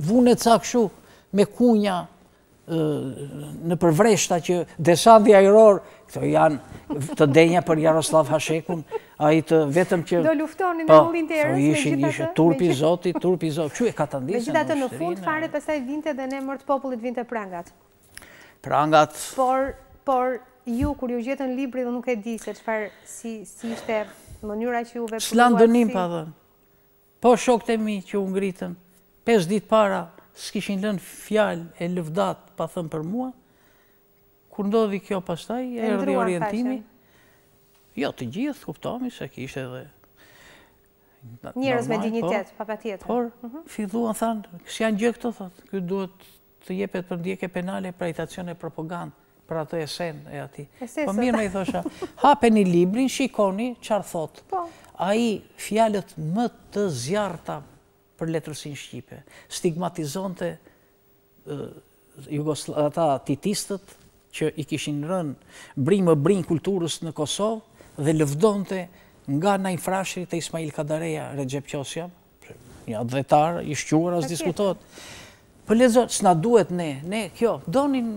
vune ca këshu me kunja eh, në përvreshta që i ajror Këto janë të denja për Jaroslav Hashekun, a i të vetëm që... Do luftonin po, në mullin të erës, me gjithë të Turpi zoti, turpi zoti, që e ka të ndizë? Me gjithatë të në fund, fare pësaj vinte dhe ne mërtë popullit vinte prangat. Prangat... Por, por, ju, kur ju gjithë në libri dhe nuk e di, se që farë si ishte mënyra që ju vepulluar... Slanë dënim, pa dhe. Po shok të mi që unë ngritën, pesë ditë para, s'kishin lën fjal e lëvdat, pa thëmë për mua, Kur ndodhi kjo pastaj, e rrëdi orientimi. Jo, të gjithë, kuptomi, se kishe edhe... Njërës me dignitet, po. pa Por, mhm. filluan, anë thanë, kësë janë gjë këto, thotë, këtë duhet të jepet për ndjekë e penale e prajtacion e propagandë, për ato e e ati. Po mirë me i thosha, hape një librin, shikoni, qarë thotë. Po. A i fjalët më të zjarta për letërësin Shqipe, stigmatizonte ata titistët, që i kishin rënë brinë më brinë kulturës në Kosovë dhe lëvdonte nga najnë frashri të Ismail Kadareja, Recep Qosja, një adhetar, i shquar asë diskutot. Për po lezër, s'na duhet ne, ne kjo, donin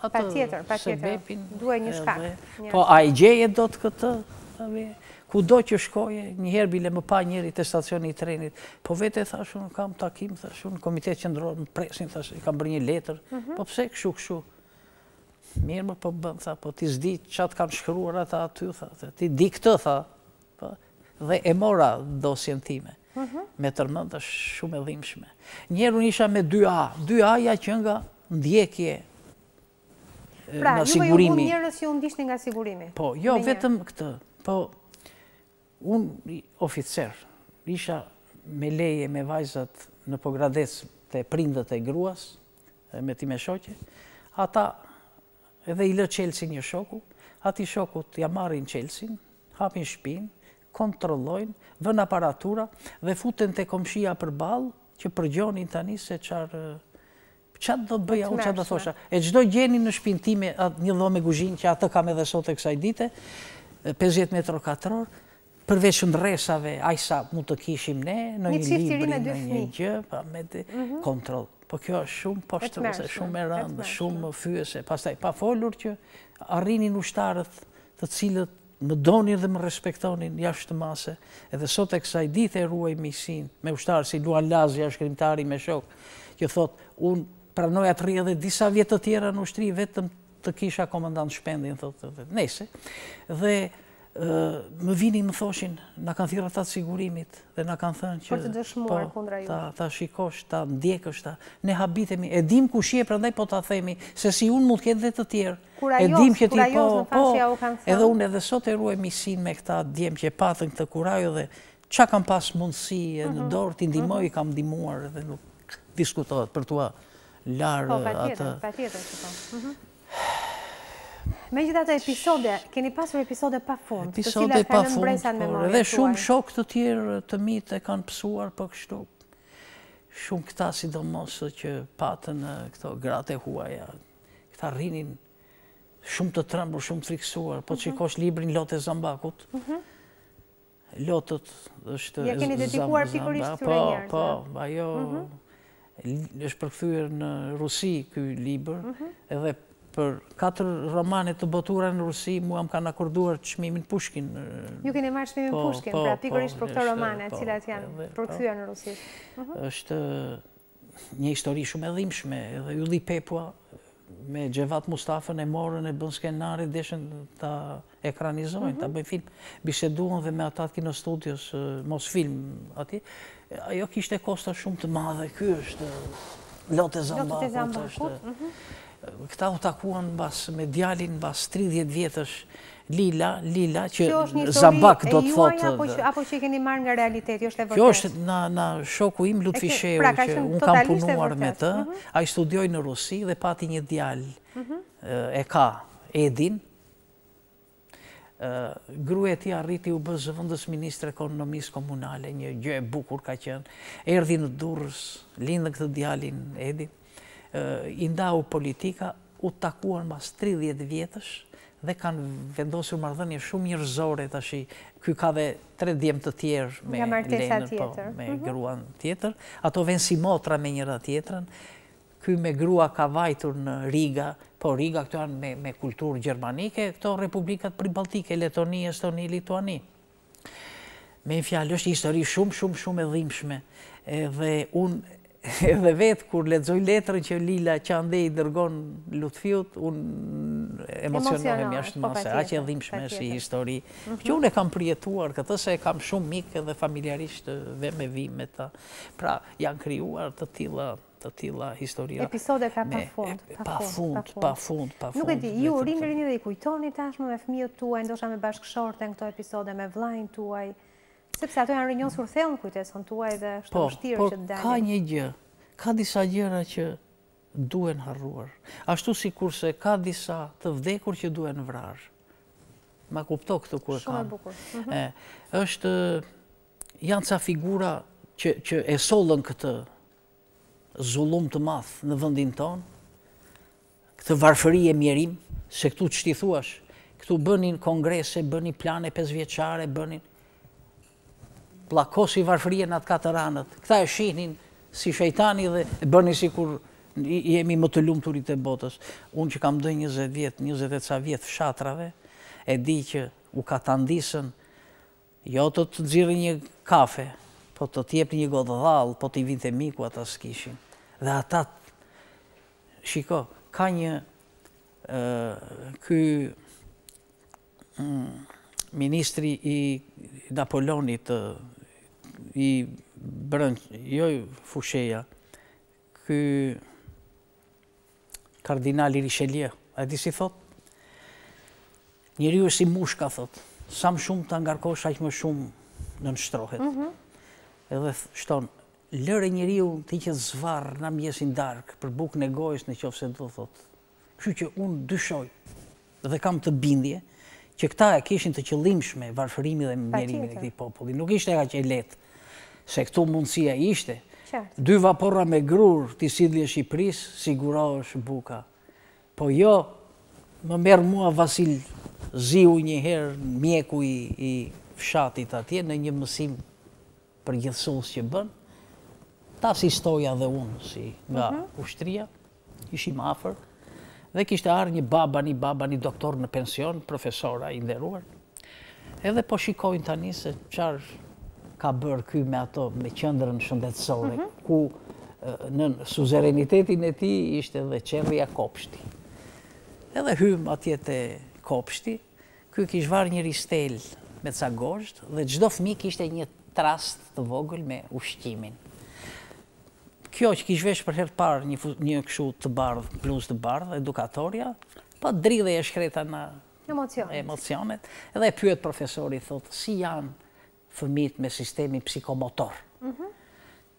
atë patjetër. Duhet një shkak. Po, a i gjeje do të këtë? Ku do që shkoje, herë bile më pa njëri të stacioni i trenit. Po vete, thashun, kam takim, thashun, komitet qëndronë, presin, thashun, kam bërë një letër. Mhm. Po pse, kshu kshu? Mirë më po tha, po ti zdi qatë kanë shkruar atë aty, tha, ti di këtë, tha, po, dhe e mora dosjen time, mhm. me tërmëndë është shumë e dhimshme. Njerë unë isha me 2A, 2A ja që nga ndjekje pra, nga sigurimi. Pra, ju vë ju mund njerës ju ndishtë nga sigurimi? Po, jo, vetëm këtë, po, unë oficer, isha me leje me vajzat në pogradesë të prindët e gruas, me ti me shoqe, ata edhe i lë qelsin një shoku, ati shokut ja marrin qelsin, hapin shpin, kontrollojnë, vën aparatura dhe futen të komshia për balë që përgjonin tani se qarë qatë do të bëja, u qatë do të thosha. E gjdo gjeni në shpintime një dhome guzhin që atë kam edhe sot e kësaj dite, 50 metro katëror, përveç në resave, ajsa mu të kishim ne, në një libri, në një gjë, pa me të mhm. Po kjo është shumë pashtërëse, shumë e rëndë, shumë fyëse. Pastaj, pa folur që arrinin ushtarët të cilët më donin dhe më respektonin jashtë të mase. Edhe sot e kësaj dit e ruaj misin me ushtarë, si Luan Lazja, shkrimtari me shokë, që thotë, unë pranoj atë rrje dhe disa vjetë të tjera në ushtri, vetëm të kisha komandant shpendin, thotë, nese. Dhe më vini më thoshin, në kanë thira ta të sigurimit dhe në kanë thënë që po, ta shikosh, ta ndjekësht, ne habitemi, e dim ku shie për po ta themi, se si unë mund këtë dhe të tjerë, e dim këtë i po, po edhe unë edhe sot e ruaj misin me këta djem që e patën këtë kurajo dhe qa kam pas mundësi e në mhm, dorë t'i mhm. ndimoj, kam ndimuar dhe nuk diskutohet për tua po, larë atë. Pa tjetër, pa tjetër, mhm. që Me gjitha të episode, keni pasur episode pa fund, të episode pa fund, po, dhe shumë shok të tjerë të mitë e kanë pësuar për po kështu. Shumë këta si do mosë që patën këto gratë e huaja, këta rrinin shumë të trembur, shumë friksuar, po që i mhm. koshë librin Lotë e Zambakut, mhm. Lotët është Zambakut. Ja keni dedikuar pikurisht të njerës. Po, po, ajo mhm. është përkëthyër në Rusi këj liber, edhe për 4 romanit të botura në Rusi, mua më kanë akorduar qëmimin Pushkin. Ju keni marrë qëmimin po, Pushkin, po, pra po, ishtë për këto romane, cilat janë përkëthyja në Rusi. Mhm. është një histori shumë e dhimshme, edhe Juli Pepua me Gjevat Mustafën e morën e bën skenari, deshen të ekranizojnë, të mhm. bëjnë film, biseduon dhe me atat kino studios, mos film ati, ajo kishte kosta shumë të madhe, kjo është Lotë e Zambakut këta u takuan bas me djalin bas 30 vjetësh Lila, Lila, që Zabak do të thotë... Apo që i keni marrë nga realiteti, është e vërtet? Kjo është në shoku im, Lutfi Shehu, që unë pra, kam punuar me të, mhm. a i studioj në Rusi dhe pati një djal mhm. e ka Edin, Gruet ti arriti u bëzë vëndës Ministre Ekonomisë Komunale, një gjë e bukur ka qenë, erdi në durës, lindë në këtë djalin Edin, ndahu politika, u takuan mas 30 vjetësh dhe kanë vendosur mardhënje shumë njërzore të shi, kuj ka dhe tre djemë të tjerë me lenën, po, me mhm. gruan tjetër, ato ven si motra me njëra tjetërën, kuj me grua ka vajtur në Riga, po Riga këtu janë me kulturë gjermanike, këto republikat Baltike, Letoni, Estoni, Lituani. Me në fjallë është histori shumë, shumë, shumë e dhimshme, dhe unë *laughs* edhe vetë kur ledzoj letrën që Lila Qande i dërgon lutfiut, unë emocionohem jashtë mëse, a që e dhimshme si histori. Mhm. Që unë e kam prijetuar këtë, se e kam shumë mikë edhe familjarisht dhe me me ta. Pra, janë kryuar të tila të tila historia. Episode ka pa fund. Pa fund, pa fund, pa fund. Nuk e ti, ju rinë rinë dhe i kujtoni tashmë me fëmijët tuaj, ndosha me bashkëshorte në këto episode, me vlajnë tuaj. Sepse ato janë rinjohë thellën kujtesën tuaj dhe është të po, mështirë po, që të dalë. Po, ka një gjë, ka disa gjëra që duen harruar. Ashtu si kurse ka disa të vdekur që duen vrarë. Ma kupto këtë ku e kam. Shumë e bukur. Êshtë, mhm. janë ca figura që e solën këtë zulum të math në vëndin tonë, këtë varfëri e mjerim, se këtu që ti thuash, këtu bënin kongrese, bënin plane pesveqare, bënin plakosi varfrien atë kataranët. Këta e shihnin si shejtani dhe bërni si kur jemi më të lumë të rritë e botës. Unë që kam dhe 20 vjetë, 20 e ca vjetë fshatrave, e di që u ka të andisën, jo të të gjirë një kafe, po të tjepë një godë dhalë, po të i vinte miku ata s'kishin. Dhe ata, shiko, ka një këj mm, ministri i Napolonit i brënç, jo fusheja, ky kardinal i Rishelje, a di si thot? Njëri është i mushka, thot, sa më shumë të angarkosh, aq më shumë në nështrohet. Mhm. Edhe shton, lëre njëri u të i që zvarë në mjesin darkë, për bukë në gojës në qofë se thot. Kështu që unë dyshoj dhe kam të bindje, që këta e kishin të qëllimshme varfërimi dhe mjerimi në këti populli. Nuk ishte e ka që e letë se këtu mundësia ishte. Dy vapora me grurë të sidhje Shqipëris, sigura është buka. Po jo, më merë mua Vasil Ziu njëherë, mjeku i fshatit atje, në një mësim për gjithësus që bënë. Ta si stoja dhe unë, si nga mhm. ushtria, ishim afer, dhe kishte arë një baba, një baba, një doktor në pension, profesora i nderuar, edhe po shikojnë tani se qarë ka bërë kuj me ato me qëndërën shëndetësore, mhm. ku në suzerenitetin e ti ishte dhe qërëja kopshti. Edhe hymë atjetë e kopshti, kuj kishë varë një ristel me ca gosht, dhe gjdo fmi kishte një trast të vogël me ushtimin. Kjo që kishë veshë për herë parë një këshu të bardhë, plus të bardhë, edukatoria, pa dridhe e shkreta në emocionet. Edhe e profesori, thotë, si janë, fëmit me sistemi psikomotor. Mhm.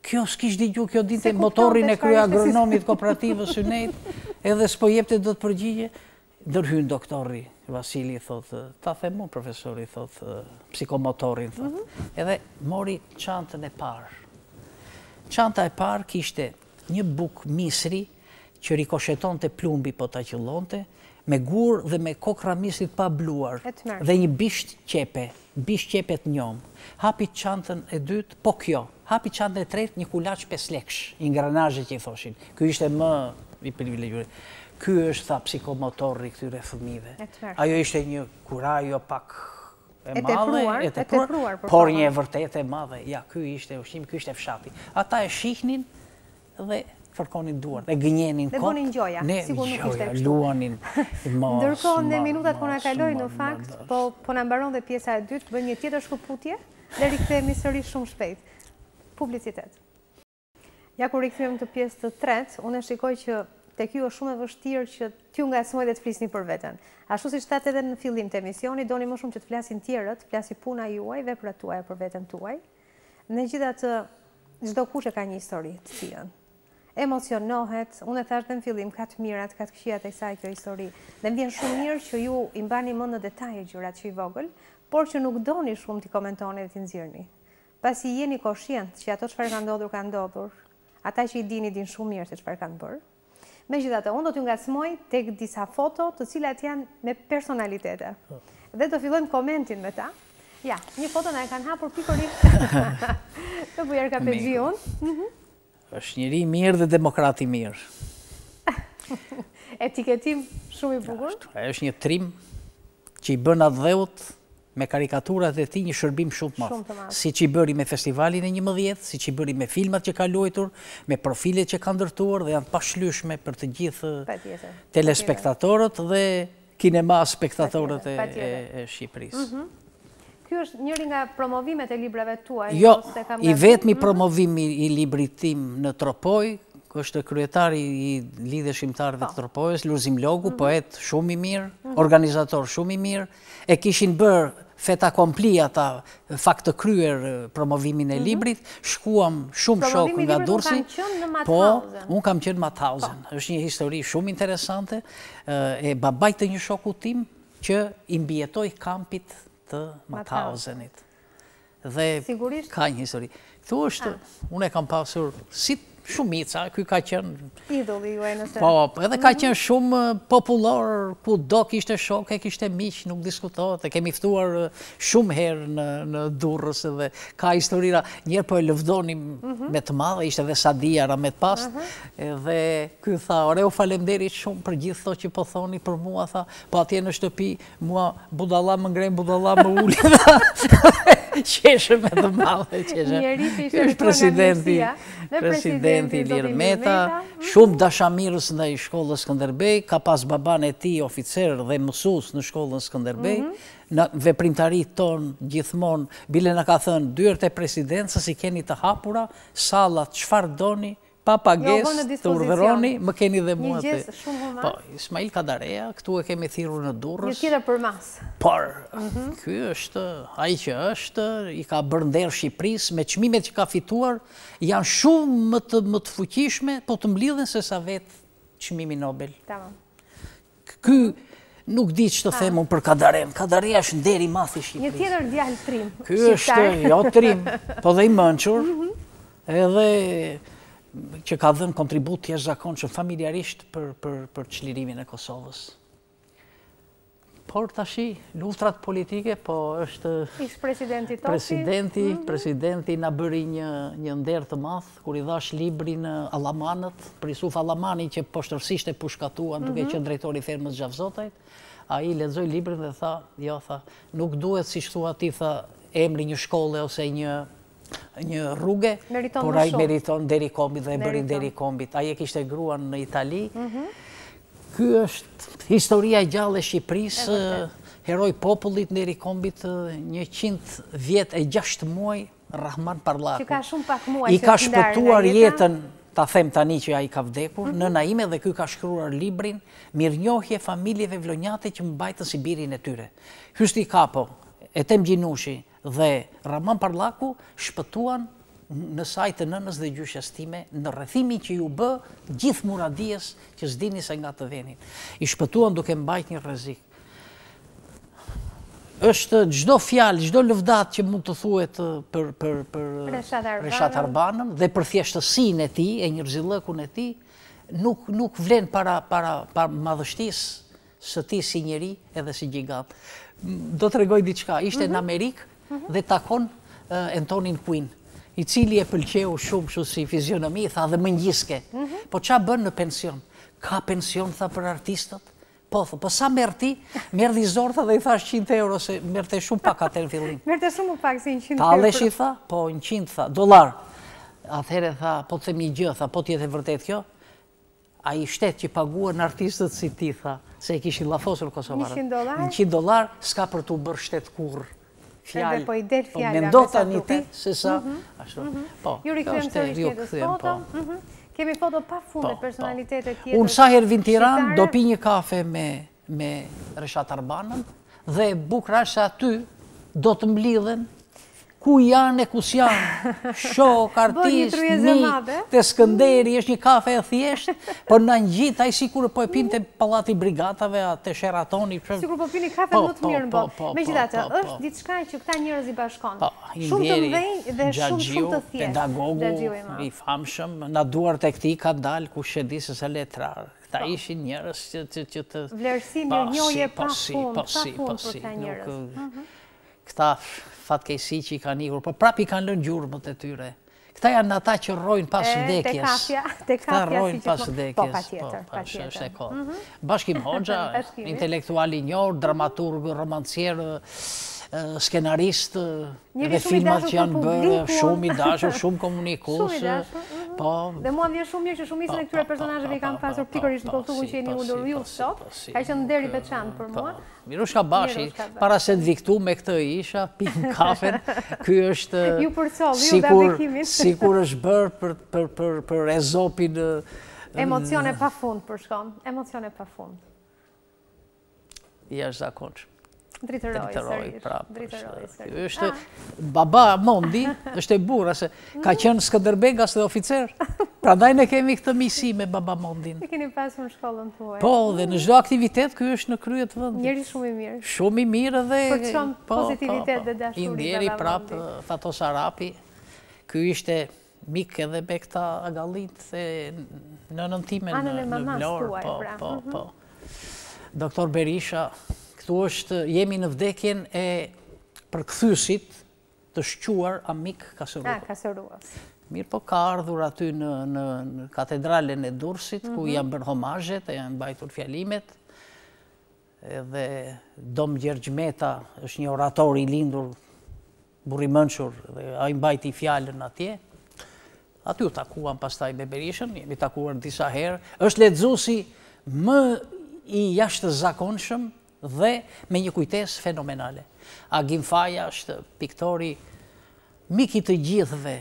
Kjo s'kish di gjuh, kjo dite motorin e krya agronomit kooperativës së edhe edhe jepte do të përgjigje, dërhyn doktori, Vasili thotë, ta the mu profesori thotë, psikomotorin thotë, mhm. edhe mori qantën e parë. Qanta e parë kishte një buk misri, që rikoshetonte plumbi po të qëllonte, me gur dhe me kokë ramisit pa bluar, dhe një bisht qepe, bisht qepe të njom. Hapi qantën e dytë, po kjo, hapi qantën e tretë një kulaq leksh, një ngranajë që i thoshin. Ky ishte më i privilegjurit. Ky është, tha, psikomotorri këtyre fëmive. Ajo ishte një kurajo pak e madhe, e të pruar, por një e vërtet e madhe. Ja, ky ishte ushqim, ky ishte fshati. Ata e shihnin dhe fërkonin duart, e gënjenin kokë. Dhe bonin gjoja, sigur nuk ishte kështu. Luanin *laughs* mos, Ndërkohë në minutat po na kaloi në fakt, po po na mbaron dhe pjesa e dytë, bëjmë një tjetër shkëputje, dhe rikthehemi sërish shumë shpejt. Publicitet. Ja kur rikthehem të pjesë të tretë, unë e shikoj që te ky është shumë e vështirë që t'ju ngacmoj dhe të flisni për veten. Ashtu siç thatë edhe në fillim të emisionit, doni më shumë që të flasin tjerët, flasi puna juaj, veprat tuaja për veten tuaj. Në gjithatë, çdo kush e ka një histori të tillë emocionohet, unë e thashtë në fillim, ka të mirat, ka të këshiat e saj kjo histori. Dhe më vjen shumë mirë që ju imbani më në detaje gjyrat që i vogël, por që nuk doni shumë t'i komentoni dhe të nëzirni. Pas i jeni koshient që ato qëfar kanë dodhur, kanë dodhur, ata që i dini, din shumë mirë se qëfar kanë bërë. Me gjitha të, unë do t'ju nga smoj tek disa foto të cilat janë me personalitete. Dhe do fillojmë komentin me ta. Ja, një foto në e kanë hapur pikërri. *laughs* Të bujer ka pe është njëri mirë dhe demokrati mirë. *laughs* Etiketim shumë i bukur. është një trim që i bën atë dheut me karikaturat e ti një shërbim shumë të madhë. Si që i bëri me festivalin e një mëdhjetë, si që i bëri me filmat që ka luajtur, me profilet që ka ndërtuar dhe janë pashlyshme për të gjithë telespektatorët dhe kinema spektatorët e Shqipërisë. Mhm. Ky është njëri nga promovimet e librave tuaj? Jo, i vetëmi promovimi i libritim në Tropoj, kështë e kryetari i lidhe Shimtarve të po. Tropojës, Luzim Logu, mhm. poet shumë i mirë, mhm. organizator shumë i mirë, e kishin bërë feta kompli ata fakt të kryer promovimin e mhm. librit, shkuam shumë shok nga Durrësi. Po, un kam qenë në Mathausen. Po. Është një histori shumë interesante e babait të një shoku tim që i mbijetoi kampit të Mathausenit. Dhe ka një histori. Këtu është, ah. unë e kam pasur sit shumica, kuj ka qenë... Idoli ju e nëse. Po, edhe ka mhm. qenë shumë popullor, ku do kishte e kishte miqë, nuk diskutohet, dhe kemi fëtuar shumë herë në durës dhe ka historira, njerë po e lëvdonim mhm. me të madhe, ishte mhm. dhe sadijara me të pastë, dhe kuj tha, ore, u falemderi shumë për gjithë to që po thoni për mua, tha, po atje në shtëpi, mua budala më ngrejnë, budala më ullin, *laughs* dhe *laughs* qeshe me të madhe, qeshe. Njeri ishte presidenti. Ilir Meta, shumë dashamirës në i shkollës Skënderbej, ka pas baban e ti oficer dhe mësus në shkollën Skënderbej, mhm. në veprimtari tonë gjithmonë, bile në ka thënë, dyrët e presidencës i keni të hapura, salat, qëfar doni, pa pages të urveroni, më keni dhe muatë. Një gjesë shumë më Po, Ismail Kadareja, këtu e kemi thiru në durës. Një tira për masë. Por, mhm. ky është, a që është, i ka bërnder Shqipëris, me qmimet që ka fituar, janë shumë më të fuqishme, po të mblidhen se sa vetë qmimi Nobel. Tamam. Kjo, Nuk di që të themon për kadarem, kadareja është nderi mas i Shqipërisë. Një tjetër djallë trim. Ky është, jo trim, po dhe i mënqur, mhm. edhe që ka dhënë kontribut tjesë zakon që familjarisht për qlirimin e Kosovës. Por të ashi, luftrat politike, po është... Ishtë presidenti topi. Presidenti, mhm. presidenti në bëri një ndërë të mathë, kur i dhash libri në Alamanët, prisuf Alamani që poshtërësisht e pushkatuan, duke mhm. që në drejtori fermës Gjavzotajt, a i ledzoj libri dhe jo, tha, nuk duhet si shtua ti tha emri një shkolle ose një një rrugë, por a i meriton deri kombit dhe e bërin deri kombit. A i e kishte gruan në Itali. Mhm. Ky është historia gjallë e Shqipërisë, heroj popullit deri kombit një qindë vjetë e gjashtë muaj, Rahman Parlaku. Që ka shumë pak muaj. I ka shpëtuar jetën, ta them tani që a i ka vdekur, mhm. në naime dhe ky ka shkruar librin, mirë njohje familjeve vlonjate që mbajtë në Sibirin e tyre. i Kapo, e tem Gjinushi, dhe Raman Parlaku shpëtuan në sajtë nënës dhe gjyshës time, në rëthimi që ju bë, gjithë muradijës që zdini se nga të venin. I shpëtuan duke mbajt një rëzik. Êshtë gjdo fjalë, gjdo lëvdat që mund të thuet për Reshat Arbanën dhe për thjeshtësin e ti, e një rëzillëkun e ti, nuk vlen para madhështis së ti si njeri edhe si gjigat. Do të regoj diqka, ishte mhm. në Amerikë, Mhm. dhe takon eh, Antonin Quinn, i cili e pëlqeu shumë shumë si fizionomi, tha dhe më njiske. Mhm. Po qa bën në pension? Ka pension, tha për artistët? Po, po sa mërë ti, mërë di zorë, tha dhe i thash 100 euro, se mërë të shumë pak atë në fillim. *laughs* Mërë të shumë pak si 100 euro. Ta alesh i tha, po 100, tha, dolar. Athere tha, po të themi gjë, tha, po tjetë e vërtet kjo, a i shtetë që paguar në artistët si ti, tha, se e kishin lafosur Kosovarët. 100 dolar? 100 dolar, s'ka për të bërë shtetë kurë fjallë. Po i del fjallë. Po me ndota një ti, se sa. Mhm. Mhm. Po, ka është të rjo këthem, po. Mhm. Kemi foto pa fundet po, po. personalitetet tjetër. Unë saher vinë tiran, do pi një kafe me Rëshat Arbanën, dhe bukra është aty, do të mblidhen ku janë e kus janë, *laughs* shok, artist, mi, të skënderi, është një kafe e thjeshtë, për në njitë, ajë si kur po e pinë të mm. palati brigatave, të sheratoni, që... Si kur po pini kafe po, më të po, mirë në po, botë. Me gjithatë, është ditë shkaj që këta njërës i bashkon. Shumë të mdhejnë dhe shumë të thjeshtë. Pedagogu, i famshëm, në duar të këti ka dalë ku shedisë se letrarë. Ta ishin njërës që të... Vlerësimi, njoje pa fundë, pa fundë për këta njërës. Uh, mhm këta fatkejsi që i kanë ikur, po prap i kanë lënë gjurëmët e tyre. Këta janë ata që rojnë pas vdekjes. Te kafja, te kafja. Këta rojnë pas vdekjes. Po, po, po, pa tjetër, pa tjetër. Mhm. Bashkim Hoxha, *laughs* intelektuali njërë, dramaturgë, romancierë, skenarist dhe filmat që janë bërë, shumë i dashur, *laughs* shumë komunikus. Mhm. Po, dhe mua dhe shumë mirë që shumë isën e këture personajëve i kam pasur pikërish në koltuhu që e një ullur ju sot, ka në deri dhe qanë për mua. Mirushka Bashi, para se të viktu me këtë isha, pinë *laughs* kafen, kjo është si kur *laughs* është bërë për ezopin... Emocione pa fund për shkon, emocione pa fund. Ja është zakonqë. Dritërojë, sërish. Dritërojë, Êshtë ah. baba mondi, është e burë, se ka qënë Skëndërbega së dhe oficerë. Pra daj në kemi këtë misi me baba mondin. E keni pasur në shkollën të uaj. Po, dhe në zdo aktivitet, këju është në kryet vëndë. Njeri shumë i mirë. Shumë i mirë dhe... Për të shumë po, po, pozitivitet po. dhe dashurit dhe dhe Prapë, Thato Arapi, këju ishte mikë edhe me këta agalit dhe në nëntime në vlorë. Pra. Mhm. Doktor Berisha, Kështu është, jemi në vdekjen e përkëthysit të shquar amik Kasërua. Ja, ah, Kasërua. Mirë po ka ardhur aty në katedralen e Dursit, ku mhm. janë bërë homajet, janë bajtur fjalimet, dhe Dom Gjergjmeta është një orator i lindur, burimënqur, dhe ajnë bajti fjallën atje. Aty u takuan pastaj Beberishën, jemi takuar në disa herë. është ledzusi më i jashtë zakonëshëm, dhe me një kujtes fenomenale. Agim Faja është piktori miki të gjithve,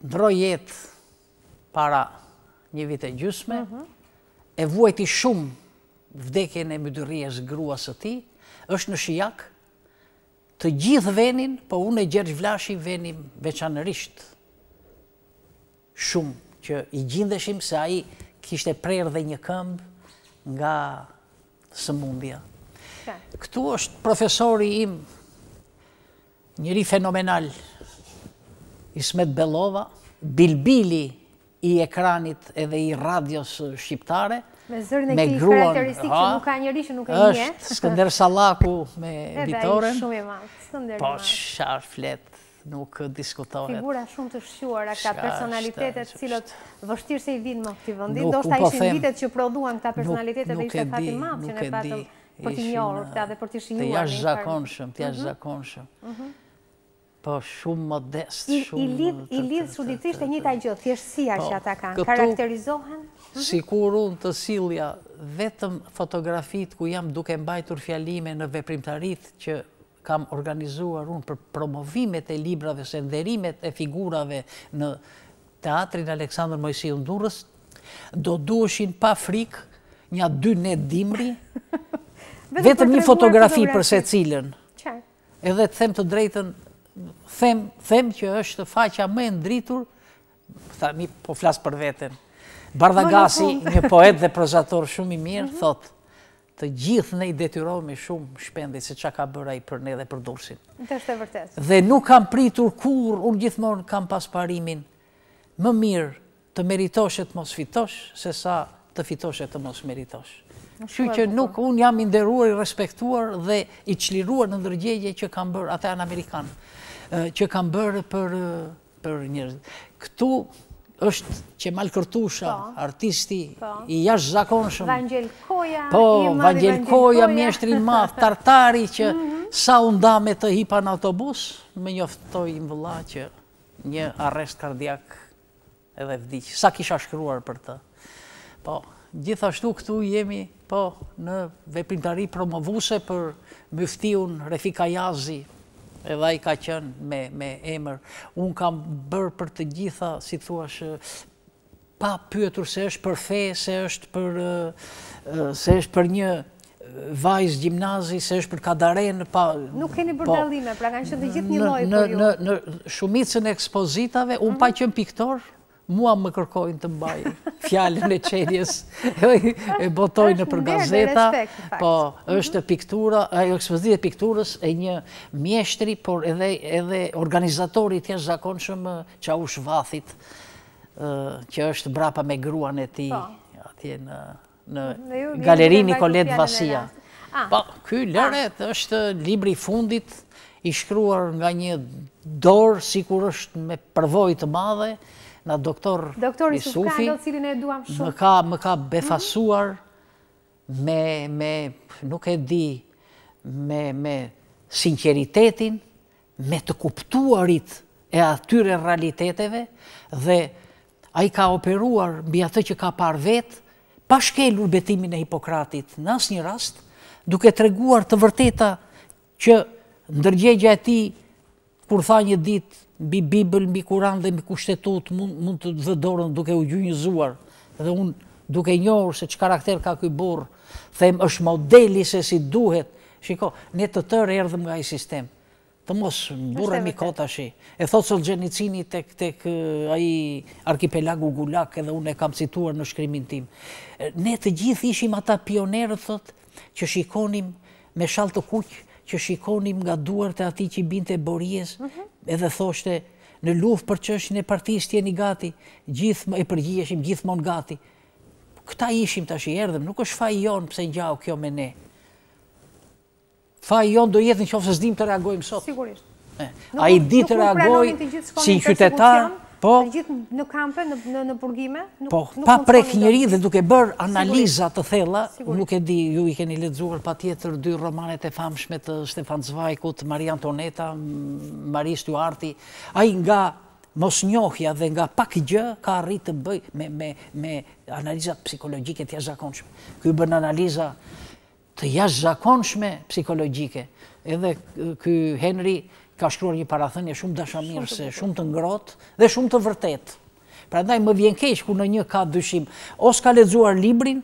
drojet para një vite gjusme, e vuajti shumë vdekjen e mëdërries gruas së ti, është në shijak, të gjithë venin, po unë e gjergjë vlashi venim veçanërisht shumë, që i gjindeshim se aji kishte prerë dhe një këmbë, nga mundja. Këtu është profesori im, njëri fenomenal, Ismet Belova, bilbili i ekranit edhe i radios shqiptare. Me gruan, e këti karakteristik nuk ka që nuk e është Skender Salaku me *laughs* vitoren. shumë i Po, shash, fletë nuk diskutohet. Figura shumë të a ka personalitetet cilët vështirë se i vinë më këti vëndit, do shta po ishin vitet që produan këta personalitetet dhe ishte fati mapë që ne patëm për t'i njohër këta dhe për t'i shijuar. Të jash zakonshëm, të jash mhm. zakonshëm. Mhm. Po shumë modest, shumë... I lidhë shuditisht e një taj gjithë, thjeshtësia po, që ata kanë, karakterizohen? Mhm. Si kur unë të silja, vetëm fotografit ku jam duke mbajtur fjalime në veprimtarit që kam organizuar unë për promovimet e librave, se nderimet e figurave në teatrin Aleksandr Mojsi Ndurës, do duëshin pa frikë një dy në dimri, *laughs* vetëm një fotografi për se cilën. Edhe të them të drejten, them që është faqa me ndritur, po flasë për vetën, Bardagasi, një poet dhe prozator shumë i mirë, mhm. thotë, të gjithë ne i detyrojme shumë shpendi se qa ka bëra i për ne dhe për dursin. është e vërtet. Dhe nuk kam pritur kur, unë gjithmonë kam pas parimin më mirë të meritosh e të mos fitosh, se sa të fitosh e të mos meritosh. Që që nuk, unë jam inderuar i respektuar dhe i qliruar në ndërgjegje që kam bërë, ata janë Amerikanë, që kam bërë për njërë. Këtu, është që malkërtusha, po. artisti, po. i jash zakonshëm. Vangel Koja, po, i madhi Vangel Koja. Vangel Koja, mjeshtri madhë, *laughs* tartari që mhm. sa unda me të hipa në autobus, me njoftoj më vëlla që një arrest kardiak edhe vdikë. Sa kisha shkruar për të. Po, gjithashtu këtu jemi po, në veprimtari promovuse për myftiun Refika Jazi, edhe i ka qënë me emër. Unë kam bërë për të gjitha, si thua shë, pa pyetur se është për fe, se është për se është për një vajzë gjimnazi, se është për kadaren, pa... Nuk keni bërdalime, po. pra kanë që të gjithë një lojë për ju. Në shumicën ekspozitave, unë pa mhm. qënë piktor, mua më kërkojnë të mbaj fjallën e qenjes, *laughs* e botojnë në për gazeta, po është piktura, ekspozitë e pikturës e një mjeshtri, por edhe organizatori tja zakonëshëm që u shvathit, që është brapa me gruan e ti, po. atje në galeri Nikolet Vasia. Po, këj ah. lëret është libri fundit, ishkruar nga një dorë, si kur është me përvojtë madhe, Në doktor i më ka mhm. befasuar me, nuk e di, me sinceritetin, me të kuptuarit e atyre realiteteve, dhe a i ka operuar mbi atë që ka par vetë, pa shkelur betimin e Hipokratit në asë një rast, duke të reguar të vërteta që ndërgjegja e ti, kur tha një ditë, mbi Bibel, mbi Kuran dhe mbi kushtetut mund, mund të dorën duke u gjunjëzuar. Dhe unë duke njohër se që karakter ka këj burë, them është modeli se si duhet. Shiko, ne të tërë erdhëm nga i sistem. Të mos burë e mikota shi. E thotë së lëgjenicini të këtë aji arkipelagu gulak edhe unë e kam cituar në shkrymin tim. Ne të gjithë ishim ata pionerë, thotë, që shikonim me shaltë të kuqë që shikonim nga duart e ati që i binte borjes, mhm. edhe thoshte në luft për qëshin e partijës të jeni gati, e përgjieshim gjithmon gati. Këta ishim të ashtë i erdhëm, nuk është faj jonë pëse një gjau kjo me ne. Faj jonë do jetë në qofë se zdim të reagojmë sot. Sigurisht. Eh, a i di të reagojë si qytetarë, Po, gjithë në kampe, në, në, Nuk, po, nuk pa prek njëri dhe duke bërë analiza të thella, nuk e di, ju i keni ledzuar pa tjetër dy romanet e famshme të Stefan Zvajkut, Maria Antoneta, Marie Stuarti, a i nga mos njohja dhe nga pak gjë ka rritë të bëj me, me, me analizat psikologjike të jashtë Këj bërë analiza të jashtë psikologjike, edhe këj Henry ka shkruar një parathënje shumë dashamirëse, shumë të ngrotë dhe shumë të vërtetë. Pra ndaj më vjen keqë ku në një ka dyshim, o s'ka ledzuar librin,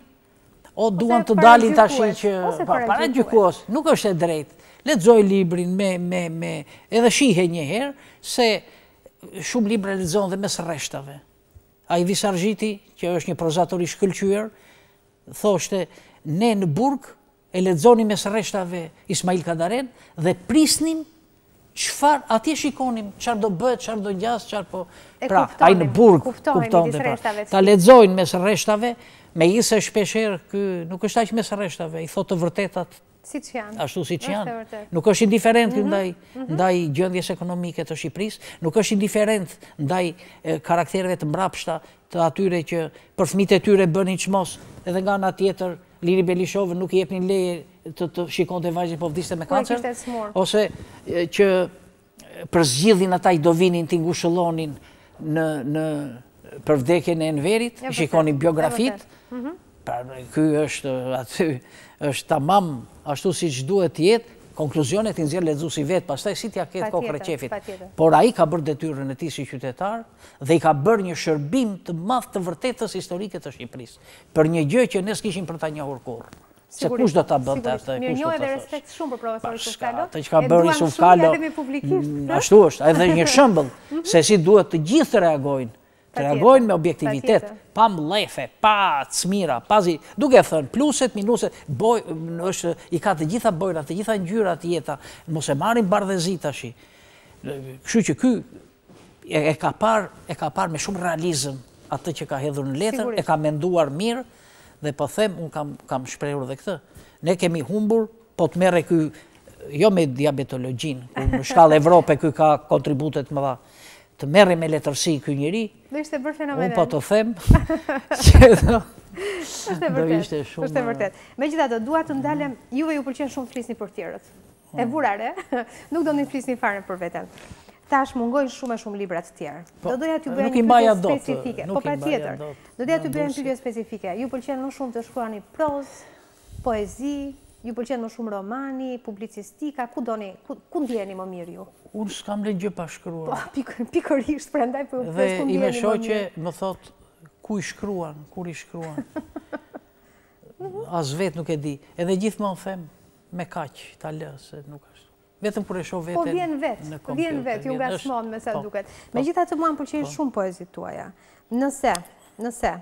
o duan të dalin të ashe që... Para gjykuos, nuk është e drejtë. Ledzoj librin me... edhe shihe njëherë, se shumë libra ledzon dhe mes reshtave. A i visargjiti, që është një prozator i shkëllqyër, thoshte, ne në burg e ledzoni mes reshtave Ismail Kadaren dhe prisnim qëfar, ati shikonim, qërë do bëtë, qërë do gjasë, qërë po... E pra, në kuptojnë, kuptojnë, disë reshtave. Ta ledzojnë mes reshtave, me isë e shpesherë, nuk është aqë mes reshtave, i thotë të vërtetat. Si që janë. Ashtu si që janë. Mhm, mhm. Nuk është indiferent ndaj gjëndjes ekonomike të Shqipëris, nuk është indiferent ndaj karakterve të mrapshta të atyre që përfmit e tyre bënin i qmos, edhe nga nga tjetër Liri Belishovë nuk i epin leje të shikon të vajzën po vdiste me po, kancer, ose që për zgjidhin ata i dovinin të shëllonin në përvdekjen e enverit, i shikonin biografit, mhm. pra në është aty, është tamam ashtu si që duhet jetë, konkluzionet i nëzirë ledzu si vetë, pas taj si tja ketë kokë reqefit. Por a i ka bërë detyrën e ti si qytetarë dhe i ka bërë një shërbim të mathë të vërtetës historike të Shqipërisë. Për një gjë që nësë kishim për ta një horkur. Se kush do të bëndë të atë? Mirë njohë e dhe respekt shumë për profesorisë të Shkalo. E duan shumë të publikisht. Mm, ashtu është, edhe një *laughs* shëmbëllë, se si duhet të gjithë të reagojnë të reagojnë me objektivitet, pa mlefe, pa cmira, pazi, duke thënë, pluset, minuset, i ka të gjitha bojrat, të gjitha të jeta, mos e marim bardhezit ashi. Këshu që ky e ka par me shumë realizm atë që ka hedhur në letër, e ka menduar mirë, dhe po them, unë kam shprejur dhe këtë. Ne kemi humbur, po të mere kjo, jo me diabetologjin, në shkallë Evrope kjo ka kontributet më dha, të merri me letërsi ky njeri. ishte Unë po të them. *laughs* Është vërtet. Është shumë. Eh, vërtet. Megjithatë, dua të ndalem, juve ju pëlqen shumë të flisni për tjerët. E mm. vurare, *laughs* nuk do të flisni farën për veten. Tash mungojnë shumë e shumë libra të tjerë. Po, do doja të bëja një pyetje specifike. po pa tjetër. Do doja të bëja një pyetje specifike. Ju pëlqen më shumë të shkruani prozë, poezi, ju pëlqen më shumë romani, publicistika, ku doni, ku ndjeni më mirë ju? Unë s'kam le gjë pa shkruar. Po, pikërisht, për endaj për po Dhe i me shoqe më thot, ku i shkruan, kur i shkruan. *laughs* As vetë nuk e di. Edhe gjithë më në them, me kaqë, ta lë, se nuk është. Vetëm kur e shoh veten. Po vjen vetë, vjen vetë, ju nga shmonë me sa po, duket. Po. Megjithatë mua më pëlqen shumë poezit tuaja. Nëse, nëse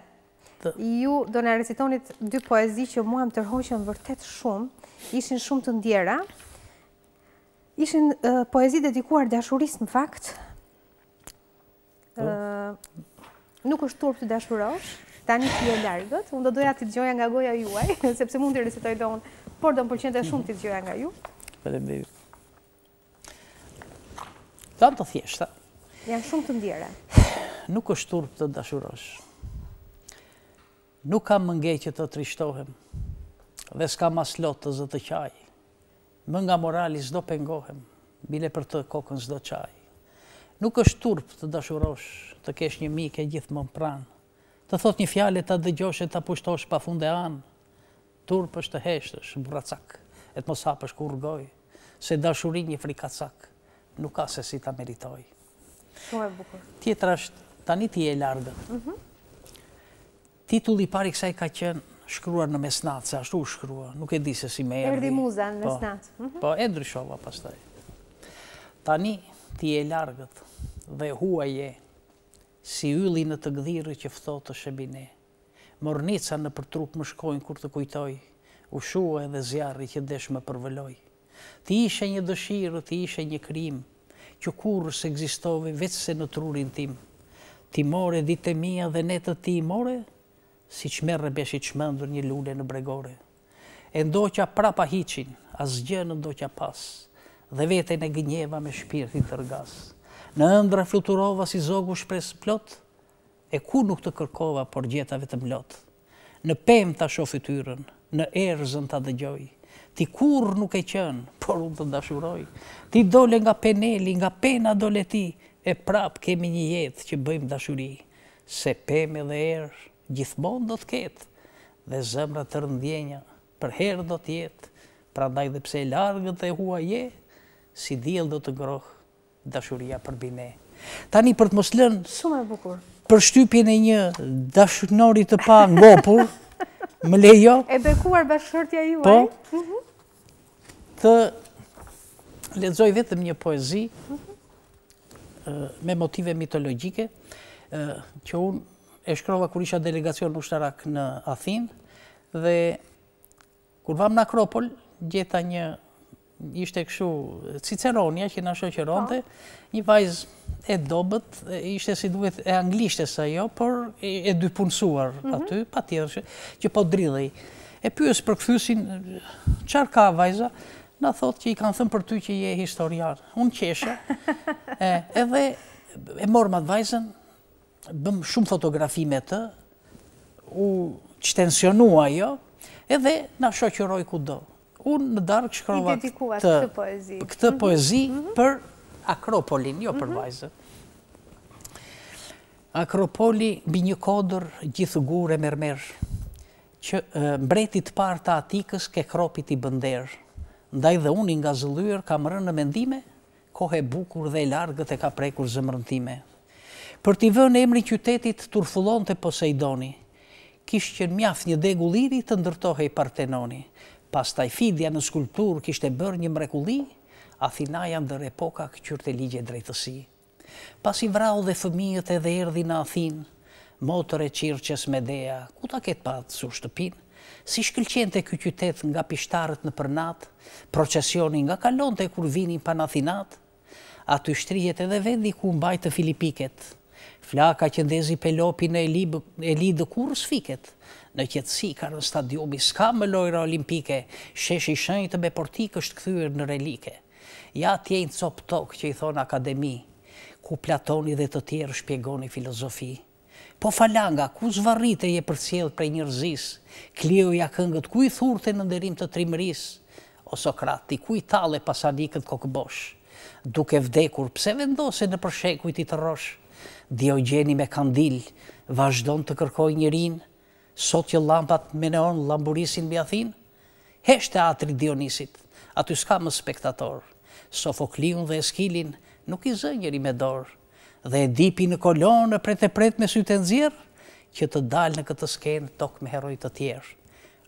Ju do në recitonit dy poezi që mua më tërhoqën vërtet shumë, ishin shumë të ndjera, ishin poezi dedikuar dashuris në fakt, po. nuk është turp të dashurosh, tani një që jo largët, unë do doja të të gjoja nga goja juaj, *laughs* sepse mund të recitoj do unë, por do më përqenë të shumë të të gjoja nga ju. Përëm dhe ju. Do të thjeshtë, Janë shumë të ndjera. Nuk është turp të dashurosh, Nuk kam që të trishtohem, dhe s'kam as lotë zë të qaj. Më nga morali zdo pengohem, bile për të kokën zdo qaj. Nuk është turp të dashurosh, të kesh një mike gjithë më mpranë, të thot një fjale të dëgjosh e të pushtosh pa funde anë. Turp është të heshtësh, mbracak, e të mos hapësh kur rgoj, se dashurin një frikacak, nuk ka se si të meritoj. Shumë e bukur. Tjetra është, tani ti e largën. Mhm titulli pari kësaj ka qenë shkruar në mesnatë, se ashtu shkruar, nuk e di se si me erdi. Erdi muza në po. mesnatë. Mhm. Po, e ndryshova pas Tani, ti e largët dhe hua je, si yli në të gdhiri që fëthotë të shëbine. Mornica në për trup më shkojnë kur të kujtoj, u shua edhe zjarri që desh më përvëlloj. Ti ishe një dëshirë, ti ishe një krimë, që kurë se gzistove vetëse në trurin tim. Ti more, ditë e mija dhe netë ti more, si që merë rëbesh i qmëndur një lule në bregore. E ndoqa prapa hiqin, asgjë në ndoqa pas, dhe vete në gënjeva me shpirtin të rgas. Në ëndra fluturova si zogu shpres plot, e ku nuk të kërkova por gjetave të mlot. Në pem të shofityrën, në erëzën të dëgjoj, Ti kur nuk e qënë, por unë të ndashuroj. Ti dole nga peneli, nga pena dole ti, e prap kemi një jetë që bëjmë dashuri, se peme dhe erë gjithmonë do të ketë, dhe zëmra të rëndjenja, për herë do të jetë, pra ndaj dhe pse largët e hua je, si dhjel do të ngrohë dashuria për bine. Tani për të moslën, për shtypjen e një dashunori të pa ngopur, *laughs* më lejo, e bekuar bashkërtja ju, po, mhm. të ledzoj vetëm një poezi, mhm. me motive mitologjike, që unë e shkrova kur isha delegacion ushtarak në Athin, dhe kur vam në Akropol, gjeta një, ishte këshu Ciceronia, që në shoqeronte, po. një vajzë e dobet, ishte si duhet e anglishtes sa jo, por e dypunësuar mhm. aty, pa tjetër që, që po dridhej. E pyës për këthysin, qarë ka vajza, në thotë që i kanë thëmë për ty që je historiar. Unë qeshe, *laughs* edhe e morë matë vajzen, bëm shumë fotografime të, u qëtensionua jo, edhe në shokjëroj ku do. Unë në darkë shkrova këtë poezi mhm. Mhm. për Akropolin, jo për mhm. vajzët. Akropoli bi një kodër gjithë gurë e mërmerë, që mbretit par të atikës ke kropit i bënderë, ndaj dhe unë nga zëllyër ka mërë në mendime, kohë e bukur dhe e largët e ka prekur zëmërëntime për t'i vënë emri qytetit turfullon të Poseidoni. Kishë që në mjaf një degu liri të ndërtohe i partenoni. Pas taj fidja në skulptur kishte bërë një mrekuli, Athina janë dërë epoka këqyrte ligje drejtësi. Pas i vrau dhe fëmijët edhe erdi në Athin, motër e qirëqes me dea, ku ta ketë patë su shtëpin? Si shkëlqente këj qytet nga pishtarët në përnat, procesioni nga kalon të e kur vinin pan Athinat, aty shtrijet edhe vendi ku mbajtë të Filipiket, Flaka që ndezi pelopin e lidë kur s'fiket, në qëtësi ka në stadiumi s'ka më lojra olimpike, sheshi shënjë të me portik është këthyër në relike. Ja tjejnë copë tokë që i thonë akademi, ku platoni dhe të tjerë shpjegoni filozofi. Po falanga, ku zvarit e je për cjellë prej njërzis, klio ja këngët, ku i thurte në ndërim të trimëris, o Sokrati, ku i tale pasanikët kokëbosh, duke vdekur pse vendose në përshekuit i të roshë, Diogeni me kandil, vazhdon të kërkoj njërin, sot që jo lampat me neon lamburisin bë athin, heshte atri Dionisit, aty s'ka më spektator, Sofoklion dhe Eskilin nuk i zë njëri me dorë, dhe e dipi në kolonë, pret e pret me sytë nëzirë, që të dalë në këtë skenë tok me herojtë të tjerë.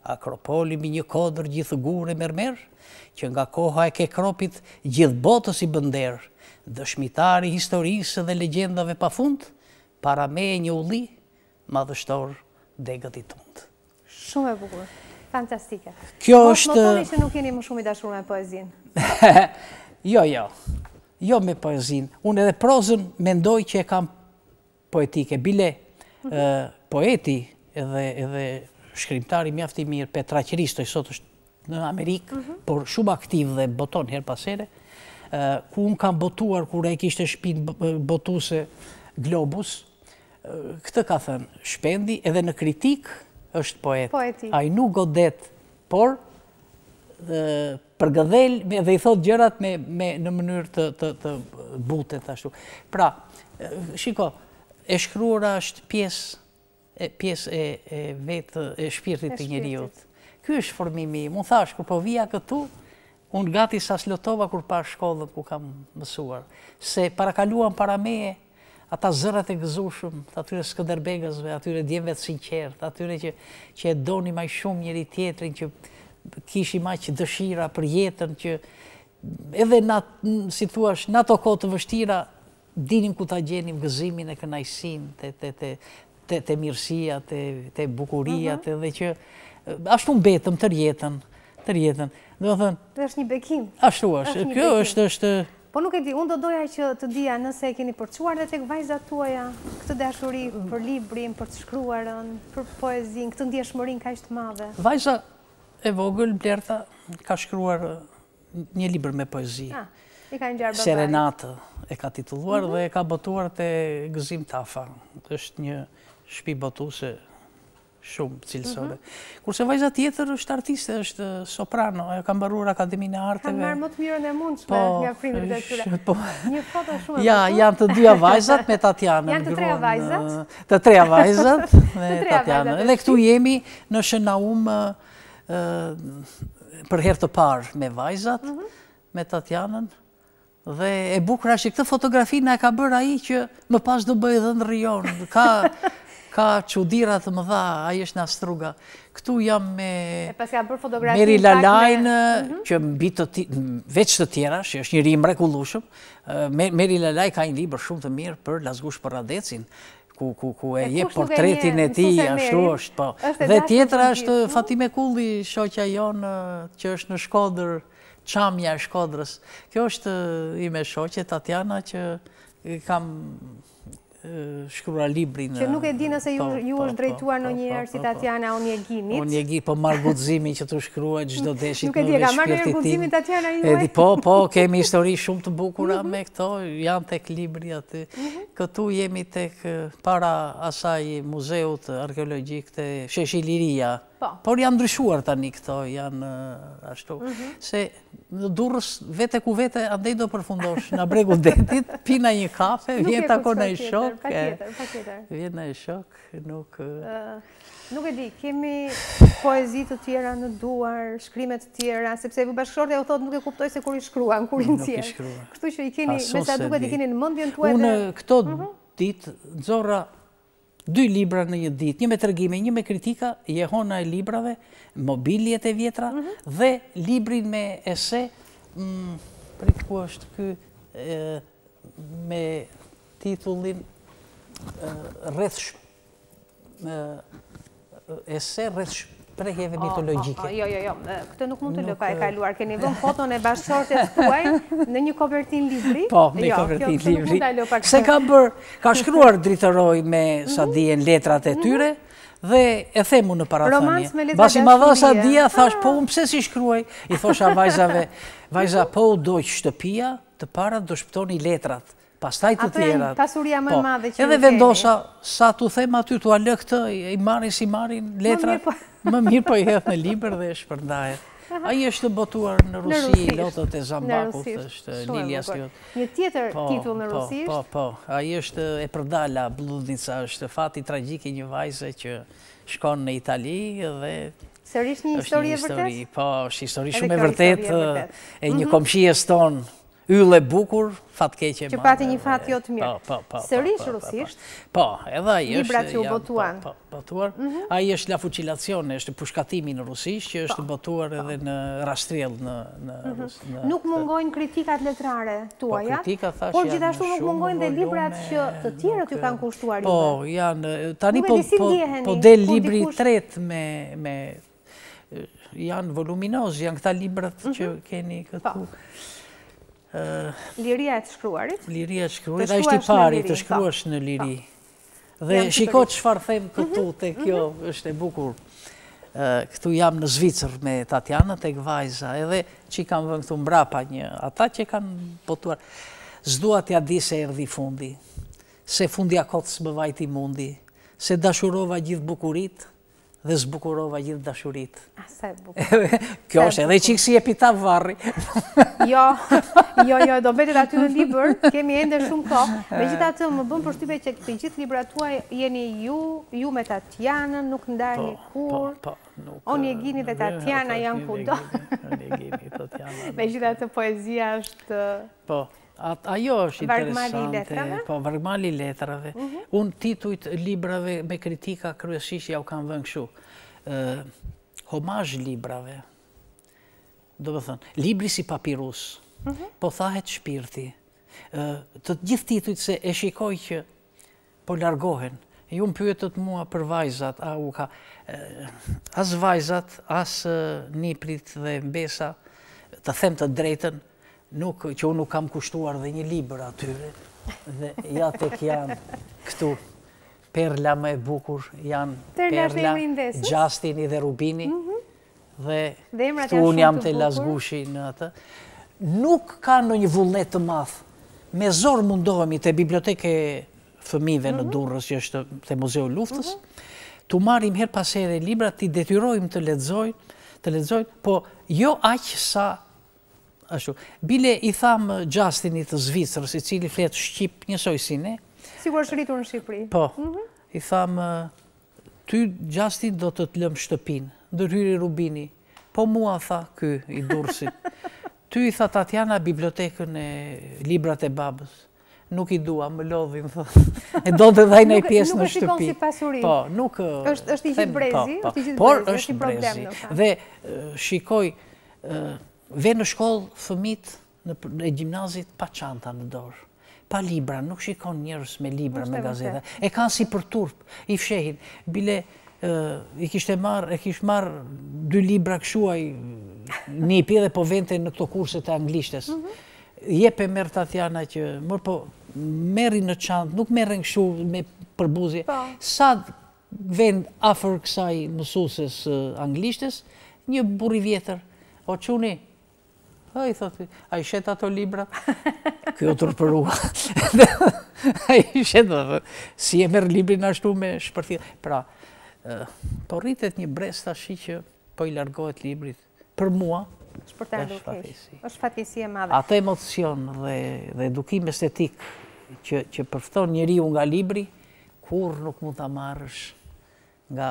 Akropoli mi një kodër gjithë gure mërmer, që nga koha e ke kropit gjithë botës i bënderë, dëshmitari historisë dhe legendave pa fundë, para me e një ulli madhështor degët i tundë. Shumë e bukurë, fantastika. Kjo është... Kjo në toni që nuk jeni më shumë i dashur me poezinë. *laughs* Jo, jo, jo me poezinë. Unë edhe prozën mendoj që e kam poetike, bile mhm. eh, poeti edhe shkrimtari mjafti mirë, Petra Qiristo, i sot është në Amerikë, mhm. por shumë aktiv dhe boton herë pasere, ku unë kam botuar, kur e kishtë shpinë botuse Globus, këtë ka thënë shpendi, edhe në kritik është poet. Poeti. A i nuk godet, por përgëdhel dhe i thot gjërat në mënyrë të butet ashtu. Pra, shiko, e shkruar është pjesë pjesë e vetë e shpirtit të njeriut. Ky është formimi, mu thash, kër po vija këtu, unë gati sa slotova kur pa shkollën ku kam mësuar, se para meje, ata zërat e gëzushëm, atyre skëndërbegësve, atyre djemëve të sinqert, atyre që, që e doni maj shumë njëri tjetrin, që kishi maj që dëshira për jetën, që edhe na, si thuash, në ato kote vështira, dinim ku ta gjenim gëzimin e kënajsin, të, të, të, të mirësia, të bukuria, mhm. dhe që ashtu në betëm të rjetën, të rjetën. Dhe është një bekim. Ashtu është, kjo është është... Po nuk e di, unë do doja që të dija nëse e keni përcuar dhe tek vajzat tuaja, këtë dashuri për librin, për të shkruarën, për poezin, këtë shmërin ka ishtë madhe. Vajza e vogël, Blerta, ka shkruar një libr me poezi. A, ah, i ka njërë bërë. Serenatë e ka tituluar mhm. dhe e ka botuar të gëzim tafa. është një shpi botuse shumë cilësore. Mhm. Kurse vajza tjetër është artiste, është soprano, e kam barur akademi në arteve. Kam marrë më të mirën e mundë që me po, nga primër dhe qëre. Po. Një foto shumë e përshumë. Ja, janë të dyja vajzat me *laughs* Tatjana. Janë të treja vajzat. Të treja vajzat *laughs* me Tatjana. Dhe këtu jemi në shëna umë për herë të parë me vajzat, mhm. me Tatjana. Dhe e bukra që këtë fotografi në e ka bërë aji që më pas do bëjë dhe në rionë. *laughs* ka qudirat të më dha, a jeshtë është në astruga. Këtu jam me Meri Lalajnë, mhm. që më bitë të veç të tjera, që është njëri mrekullushëm. Meri Lalajnë ka një libër shumë të mirë për Lasgush për Radecin, ku e je portretin e ti, ashtu është, po. Dhe tjetëra është po. Fatime Kulli, shokja jonë, që është në shkodër, qamja e shkodrës. Kjo është i me shokje, Tatjana, që kam shkrua librin. Që nuk e dina se ju është drejtuar në njerë si Tatjana o njegimit. O njegimit, po marrë gudzimi që të shkrua gjithdo *laughs* deshit nuk e shpirtitim. Nuk e dina, marrë njerë Tatjana i nuk e? Po, po, kemi histori shumë të bukura mhm. me këto, janë tek libri atë. Mhm. Këtu jemi tek para asaj muzeut arkeologik të Sheshiliria, Po. Por janë ndryshuar tani këto, janë uh, ashtu. Mhm. Se durës vete ku vete, andej do përfundosh në bregu detit, *laughs* pina një kafe, vjetë ako në i shok. Ka tjetër, ka tjetër. në i shok, nuk... Uh, nuk e di, kemi poezit të tjera në duar, shkrimet të tjera, sepse vë bashkëshorët e o thotë nuk e kuptoj se kur i shkruan, kur i në Nuk i Kështu që i keni, me sa duket, i keni në mëndjën të edhe... Unë këto mhm. ditë, nëzora dy libra në një dit, një me tërgime, një me kritika, jehona e librave, mobiljet e vjetra, mhm. dhe librin me ese, mm, për i ku është kë, me titullin rrëth ese rrëth prehjeve ah, mitologjike. Ah, ah, jo, jo, jo, këtë nuk mund të lëpa e ka luar, keni vën *laughs* foton e bashkësortet të në një kopertin libri. Po, në një jo, kopertin libri. Se ka bërë, ka *laughs* shkruar dritëroj me mhm. sa dijen letrat e mhm. tyre, dhe e themu në parathonje. Basi ma dha sa dija, thash, po, më pëse si shkruaj, i thosha vajzave, *laughs* vajza, po, dojtë shtëpia, të para do shptoni letrat. Pastaj të tjera. pasuria më po, madhe që... Edhe vendosa, sa të thema aty të ale këtë, i marin si marin letra. Po. *laughs* Më mirë po i hethë në liber dhe e shpërndajet. A i është botuar në Rusi, lotët e Zambaku, të është Lilja Stjot. Një tjetër po, titull në Rusi. Po, po, a i është e përdala, bludnica, është fati tragjik i një vajze që shkonë në Itali dhe... Sërish një histori e vërtet? Po, është histori shumë e vërtet, e një mhm. komëshies tonë, yle bukur, e marë. Që pati një fat jo të mirë. Po, po, po. Sërish rusisht. Po, edhe i është... Libra që u botuan. Po, botuar. Mhm. A i është la fucilacion, është pushkatimi në rusisht, që është po. botuar edhe po. në rastriel mhm. në Nuk mungojnë kritikat letrare tua, ja? Po, kritika thashtë janë shumë... Por gjithashtu nuk mungojnë dhe librat që të tjere të kanë kushtuar. Po, janë... Tani po, po del libri tret me... Janë voluminoz, janë këta librat mhm. që keni këtu. Liria e të shkruarit. Liria e të shkruarit, dhe është i pari, të po. shkruash në liri. Po. Dhe shiko që farë them këtu mhm, të mhm. kjo është e bukur. Këtu jam në Zvicër me Tatjana, të Gvajza, edhe që i kam vëmë këtu mbrapa një, ata që i kam potuar. Zdua t'ja di se erdi fundi, se fundi akotës më vajti mundi, se dashurova gjithë bukurit dhe zbukurova gjithë dashurit. A, e bukurit. *laughs* Kjo është edhe qikë si pita varri. Jo, *laughs* Jo, jo, do vetet aty në libër, kemi ende shumë kohë. *laughs* Me gjitha të më bëm përshtype që të gjithë libra tuaj jeni ju, ju me Tatjana, nuk ndani një po, po, kur. Po, po, nuk... Oni një gini dhe Tatjana janë ku do. Me gjitha të poezia është... Po, ajo është interesante. Po, vargmali letrave. Mhm. Unë titujt librave me kritika kryesisht ja u kanë dhe në këshu. Homaj librave. Do të thënë, libri si papirusë po thahet shpirti. Të gjithë titujt se e shikoj që po largohen. Ju më pyetët mua për vajzat, a u ka... As vajzat, as niprit dhe mbesa, të them të drejten, nuk, që unë nuk kam kushtuar dhe një libra atyre, dhe ja tek janë këtu perla me bukur, janë perla, Justin i dhe Rubini, mhm. dhe këtu unë jam të lasgushi në atë nuk ka në një vullnet të math, Me zorë mundohemi të biblioteke fëmive në mhm. Durrës, që është të muzeu luftës, mhm. të marim her pasere libra, të detyrojmë të ledzojnë, të ledzojnë, po jo aqë sa, ashtu, bile i thamë Gjastini të Zvicrës, i cili fletë Shqip njësoj si ne. Sigur është rritur në Shqipëri. Po, mhm. i thamë, ty Gjastin do të të lëmë shtëpinë, dërhyri Rubini, po mua tha kë i Durrësit. *laughs* Ty i tha Tatjana bibliotekën e librat e babës. Nuk i dua, më lodhin, e do të dhajnë e pjesë në shtëpi. Po, nuk është shikon si pasurin. i gjithë brezi, është i gjithë brezi. Po, po. Por është brezi. Dhe shikoj, ve në shkollë fëmit në gjimnazit pa qanta në dorë. Pa libra, nuk shikon njërës me libra, me gazeta. E kanë si për turpë, i fshehin, bile i kishte marrë, e kishtë marrë dy libra këshuaj një dhe po vente në këto kurset e anglishtes. Mhm. Jepe mërë Tatjana që mërë po meri në qandë, nuk meri në këshu me përbuzje. Po. Sa vend afer kësaj mësusës anglishtes, një buri vjetër, o quni, i thotë, a i shetë ato libra? *laughs* Kjo *laughs* të rëpërua. A i shetë, si e merë libri në ashtu me shpërthirë. Pra, po rritet një brez të ashi që po i largohet librit për mua, është fatisi. është fatisi e madhe. Ato emocion dhe edukim estetik që përfton njëri unë nga libri, kur nuk mund të amarrësh nga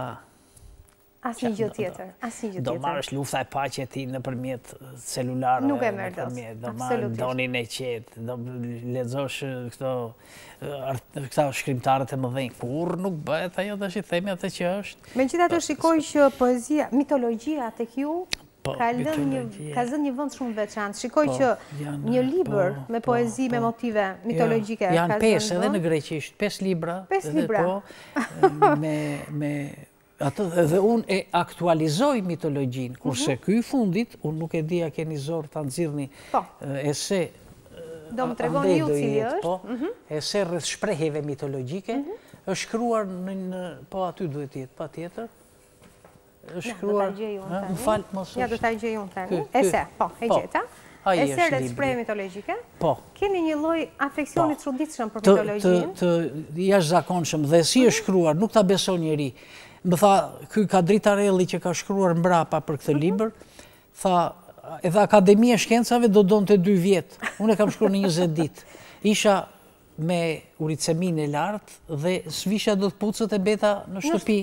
As një gjithë tjetër. As një gjithë tjetër. Do marrësh lufta e pache ti në përmjet uh, celular. Nuk e uh, mërë absolutisht. Do marrësh donin e qetë. Do lexosh uh, këto këta shkrimtarët e më dhejnë kur nuk bëhet ajo dhe i themi atë që është. Me të po, shikoj që poezia, mitologia të kju ka zënë një vënd shumë veçantë. Shikoj po, që një libër po, me poezi, me motive mitologike janë pes edhe në greqisht. Pes libra. Pesë libra. *laughs* Me Dhe unë e aktualizoj mitologjinë, kurse mhm. këj fundit, unë nuk e dija keni zorë të nëzirëni po. ese... Do më tregoni ju cili është. Po, mhm. Ese rrëth shprejheve mitologjike, mhm. është shkruar në... Po, aty duhet jetë, pa tjetër. është shkruar... Më falët mësë është. Ja, do të gjeju në tërni. Ese, po, e po, gjeta. Ese rrëth shprejheve mitologjike. Po. Keni një loj afekcionit rruditëshëm për mitologjinë. Të jashtë zakonëshëm, dhe si është shkruar, nuk ta beso njeri më tha, ky ka drita relli që ka shkruar mbrapa për këtë mhm. liber, tha, edhe e Shkencave do donë të dy vjetë, unë e kam shkruar në 20 ditë. Isha me uricemin e lartë dhe svisha do të pucët e beta në shtëpi.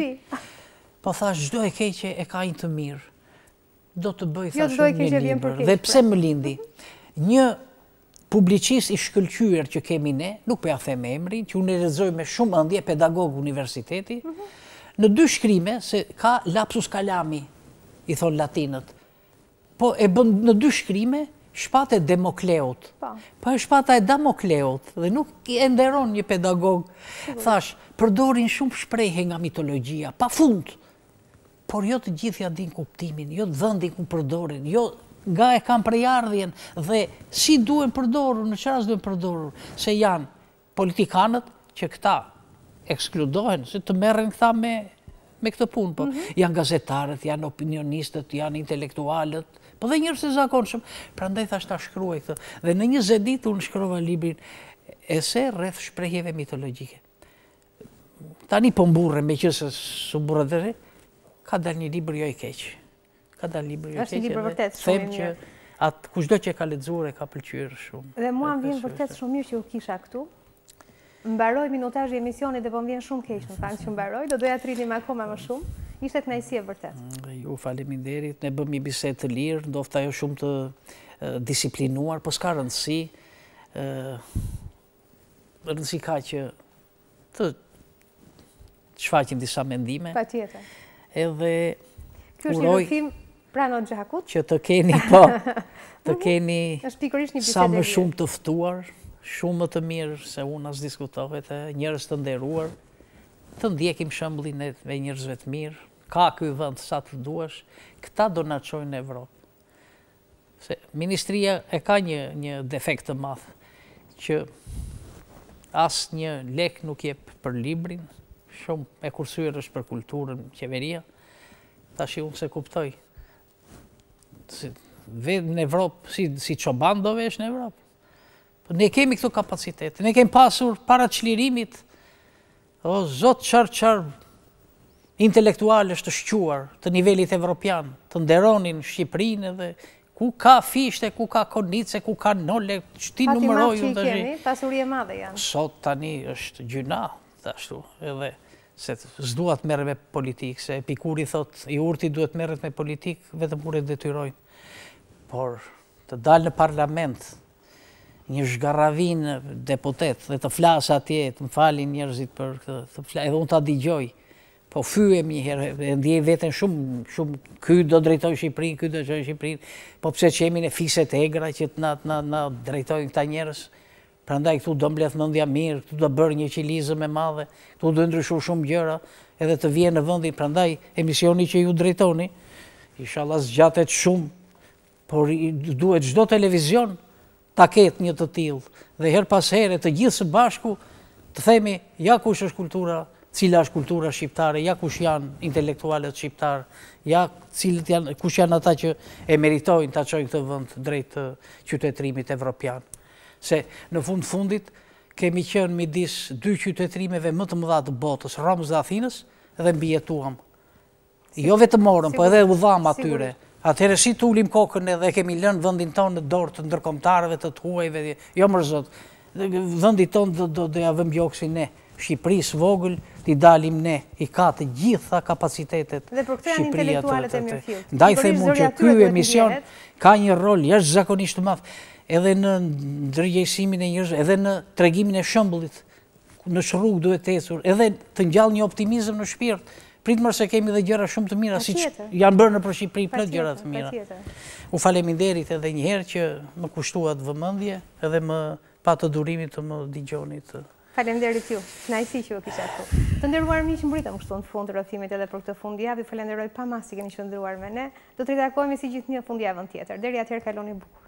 Po tha, shdo e keqe e ka një të mirë. Do të bëj, tha, jo, shumë një liber. Dhe pse më lindi? Një publicis i shkëllqyër që kemi ne, nuk përja po the me emri, që unë e rezoj me shumë andje pedagog universiteti, mhm në dy shkrime, se ka lapsus kalami, i thonë latinët, po e bënd në dy shkrimë, shpate Demokleut, pa po. po e shpata e Damokleut, dhe nuk i enderon një pedagog, thash, përdorin shumë shprejhe nga mitologjia, pa fund, por jo të gjithja din kuptimin, jo të dhëndin ku përdorin, jo nga e kam prejardhjen, dhe si duen përdorur, në qëras duen përdorur, se janë politikanët që këta ekskludohen, se të merren këta me këtë punë, po mhm. janë gazetarët, janë opinionistët, janë intelektualët, po dhe njërës e shumë, pra ndaj thasht të shkruaj këtë, dhe në një zedit unë shkruva librin, ese rreth shprejjeve mitologike. Ta një pëmburë, po me qësë së burë dhe, ka dal një libër jo i keqë. Ka dal një jo i keqë. Ashtë një libër vërtet shumë një. Atë kushdo që ka ledzure, ka pëlqyrë shumë. Dhe mua më vërtet shumë mirë që u kisha këtu, mbaroj minutajë i emisionit dhe po më vjen shumë keqë në fakt që mbaroj, do doja të rritim akoma më shumë, ishte të nëjësie vërtet. Mm, ju faleminderit, ne bëm i biset të lirë, do fëta jo shumë të disiplinuar, po s'ka rëndësi, rëndësi ka që të shfaqim disa mendime. Pa tjetë. Edhe uroj që të keni, po, *laughs* të keni sa më shumë të ftuar, shumë më të mirë se unë as diskutove të njërës të nderuar, të ndjekim shëmblin e me njërzve të mirë, ka këj vënd sa të duash, këta do në qojnë në Evropë. Se Ministria e ka një, një defekt të mathë, që asë një lek nuk jep për librin, shumë e kursyër është për kulturën qeveria, ta shi unë se kuptoj. Si, vedë në Evropë, si, si është në Evropë, Po ne kemi këtu kapacitetë, ne kemi pasur para qlirimit, o zotë qarë qarë intelektual është të shquar të nivellit evropian, të nderonin Shqiprinë dhe ku ka fishte, ku ka konice, ku ka nolle, që ti numëroju dhe zhi. Pasur i e madhe janë. Sot tani është gjyna, të ashtu, edhe se të zduat mërë me politikë, se epikuri thot, i urti duhet mërët me politikë, vetëm kure dhe detyrojnë, Por, të dalë në parlament, një zhgarravin deputet po dhe të flasë atje, të më falin njerëzit për këtë, edhe unë të adigjoj, po fyëm një herë, e ndjej vetën shumë, shumë, këtë do drejtoj Shqiprin, këtë do drejtoj Shqiprin, po pëse që jemi në fiset egra që të na, na, na drejtojnë këta njerës, pra ndaj këtu do mbleth në ndja mirë, këtu do bërë një qilizë e madhe, këtu do ndryshu shumë gjëra, edhe të vje në vëndi, pra ndaj emisioni që ju drejtoni, isha zgjatet shumë, por duhet gjdo televizion, ta ketë një të tilë, dhe her pas here të gjithë së bashku të themi, ja kush është kultura, cila është kultura shqiptare, ja kush janë intelektualet shqiptare, ja janë, kush janë ata që e meritojnë të qojnë këtë vënd drejtë qytetrimit evropian. Se në fund fundit kemi qënë midis dy qytetrimeve më të mëdha të botës, Romës dhe Athinës, dhe mbjetuam. Jo vetë morën, po edhe u dhamë atyre. Atëherë shi të ulim kokën edhe kemi lënë vëndin tonë në dorë të ndërkomtarëve të të huajve, jo mërzot, vëndin tonë dhe dhe ja bjokësi ne, Shqipëris vogël, t'i dalim ne, i ka të gjitha kapacitetet Shqipëria të të të të. Ndaj themun që kjo emision ka një rol, jeshtë zakonisht të mafë, edhe në ndërgjësimin e njërëzë, edhe në tregimin e shëmbullit, në shrug duhet të esur, edhe të njallë një optimizm në shpirt, pritmër se kemi dhe gjëra shumë të mira, si që janë bërë në për Shqipëri për gjëra të mira. U falemi derit edhe njëherë që më kushtuat vëmëndje edhe më pa të durimit të më digjonit. Falem derit ju, në që u kisha të. Të ndërruar mi që mbritëm kështu në fund të rëthimit edhe për këtë fundjavë, falem deroj pa masi që shëndruar me ne, do të rritakohemi si gjithë një fundjavën tjetër. Deri atëherë kaloni bukur.